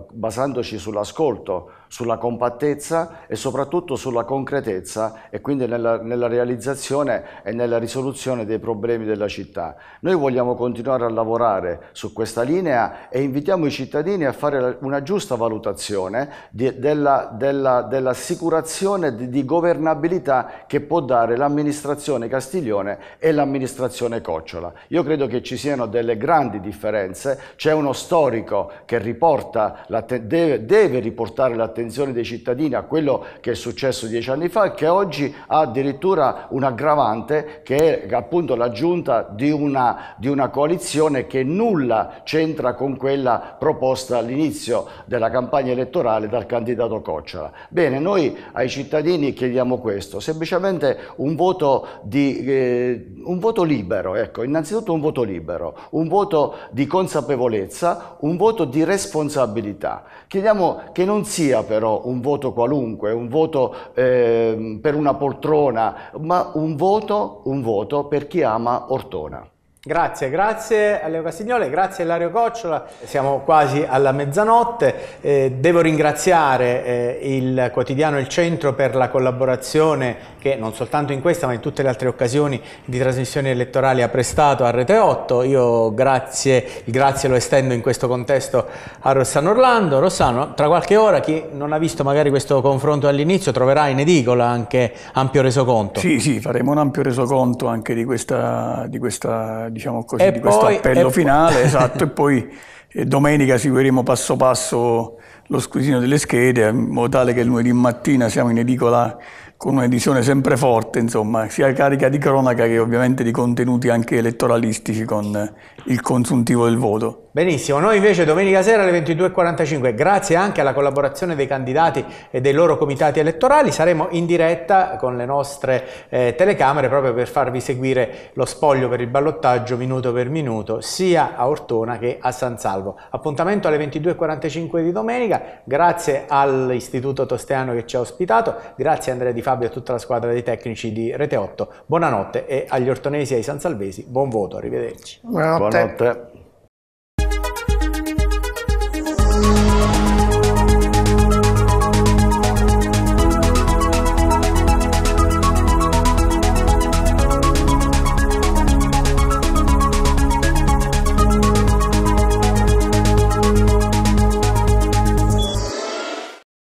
B: eh, basandoci sull'ascolto, sulla compattezza e soprattutto sulla concretezza e quindi nella, nella, realizzazione e nella risoluzione dei problemi della città. Noi vogliamo continuare a lavorare su questa linea e invitiamo i cittadini a fare una giusta valutazione dell'assicurazione della, dell di, di governabilità che può dare l'amministrazione Castiglione e l'amministrazione Cocciola. Io credo che ci siano delle grandi differenze, c'è uno storico che riporta, deve, deve riportare l'attenzione l'attenzione dei cittadini a quello che è successo dieci anni fa e che oggi ha addirittura un aggravante che è appunto l'aggiunta di una, di una coalizione che nulla c'entra con quella proposta all'inizio della campagna elettorale dal candidato Cocciola. Bene, noi ai cittadini chiediamo questo, semplicemente un voto, di, eh, un voto libero, ecco, innanzitutto un voto libero, un voto di consapevolezza, un voto di responsabilità. Chiediamo che non sia però un voto qualunque, un voto eh, per una poltrona, ma un voto, un voto per chi ama Ortona. Grazie,
A: grazie a Leo Castiglione, grazie a Lario Cocciola, siamo quasi alla mezzanotte, eh, devo ringraziare eh, il quotidiano Il Centro per la collaborazione che non soltanto in questa ma in tutte le altre occasioni di trasmissioni elettorali ha prestato a Rete 8, io grazie, grazie lo estendo in questo contesto a Rossano Orlando, Rossano tra qualche ora chi non ha visto magari questo confronto all'inizio troverà in edicola anche ampio resoconto. Sì, sì,
D: faremo un ampio resoconto anche di questa, di questa diciamo così, e di poi, questo appello finale, esatto,
A: e poi eh, domenica seguiremo
D: passo passo lo squisino delle schede, in modo tale che lunedì mattina siamo in edicola con un'edizione sempre forte, insomma, sia carica di cronaca che ovviamente di contenuti anche elettoralistici con il consuntivo del voto.
A: Benissimo, noi invece domenica sera alle 22.45, grazie anche alla collaborazione dei candidati e dei loro comitati elettorali, saremo in diretta con le nostre eh, telecamere proprio per farvi seguire lo spoglio per il ballottaggio minuto per minuto sia a Ortona che a San Salvo. Appuntamento alle 22.45 di domenica, grazie all'Istituto Tosteano che ci ha ospitato, grazie a Andrea Di Fabio e a tutta la squadra dei tecnici di Rete 8, buonanotte e agli ortonesi e ai sansalvesi buon voto, arrivederci.
C: Buonanotte.
A: buonanotte.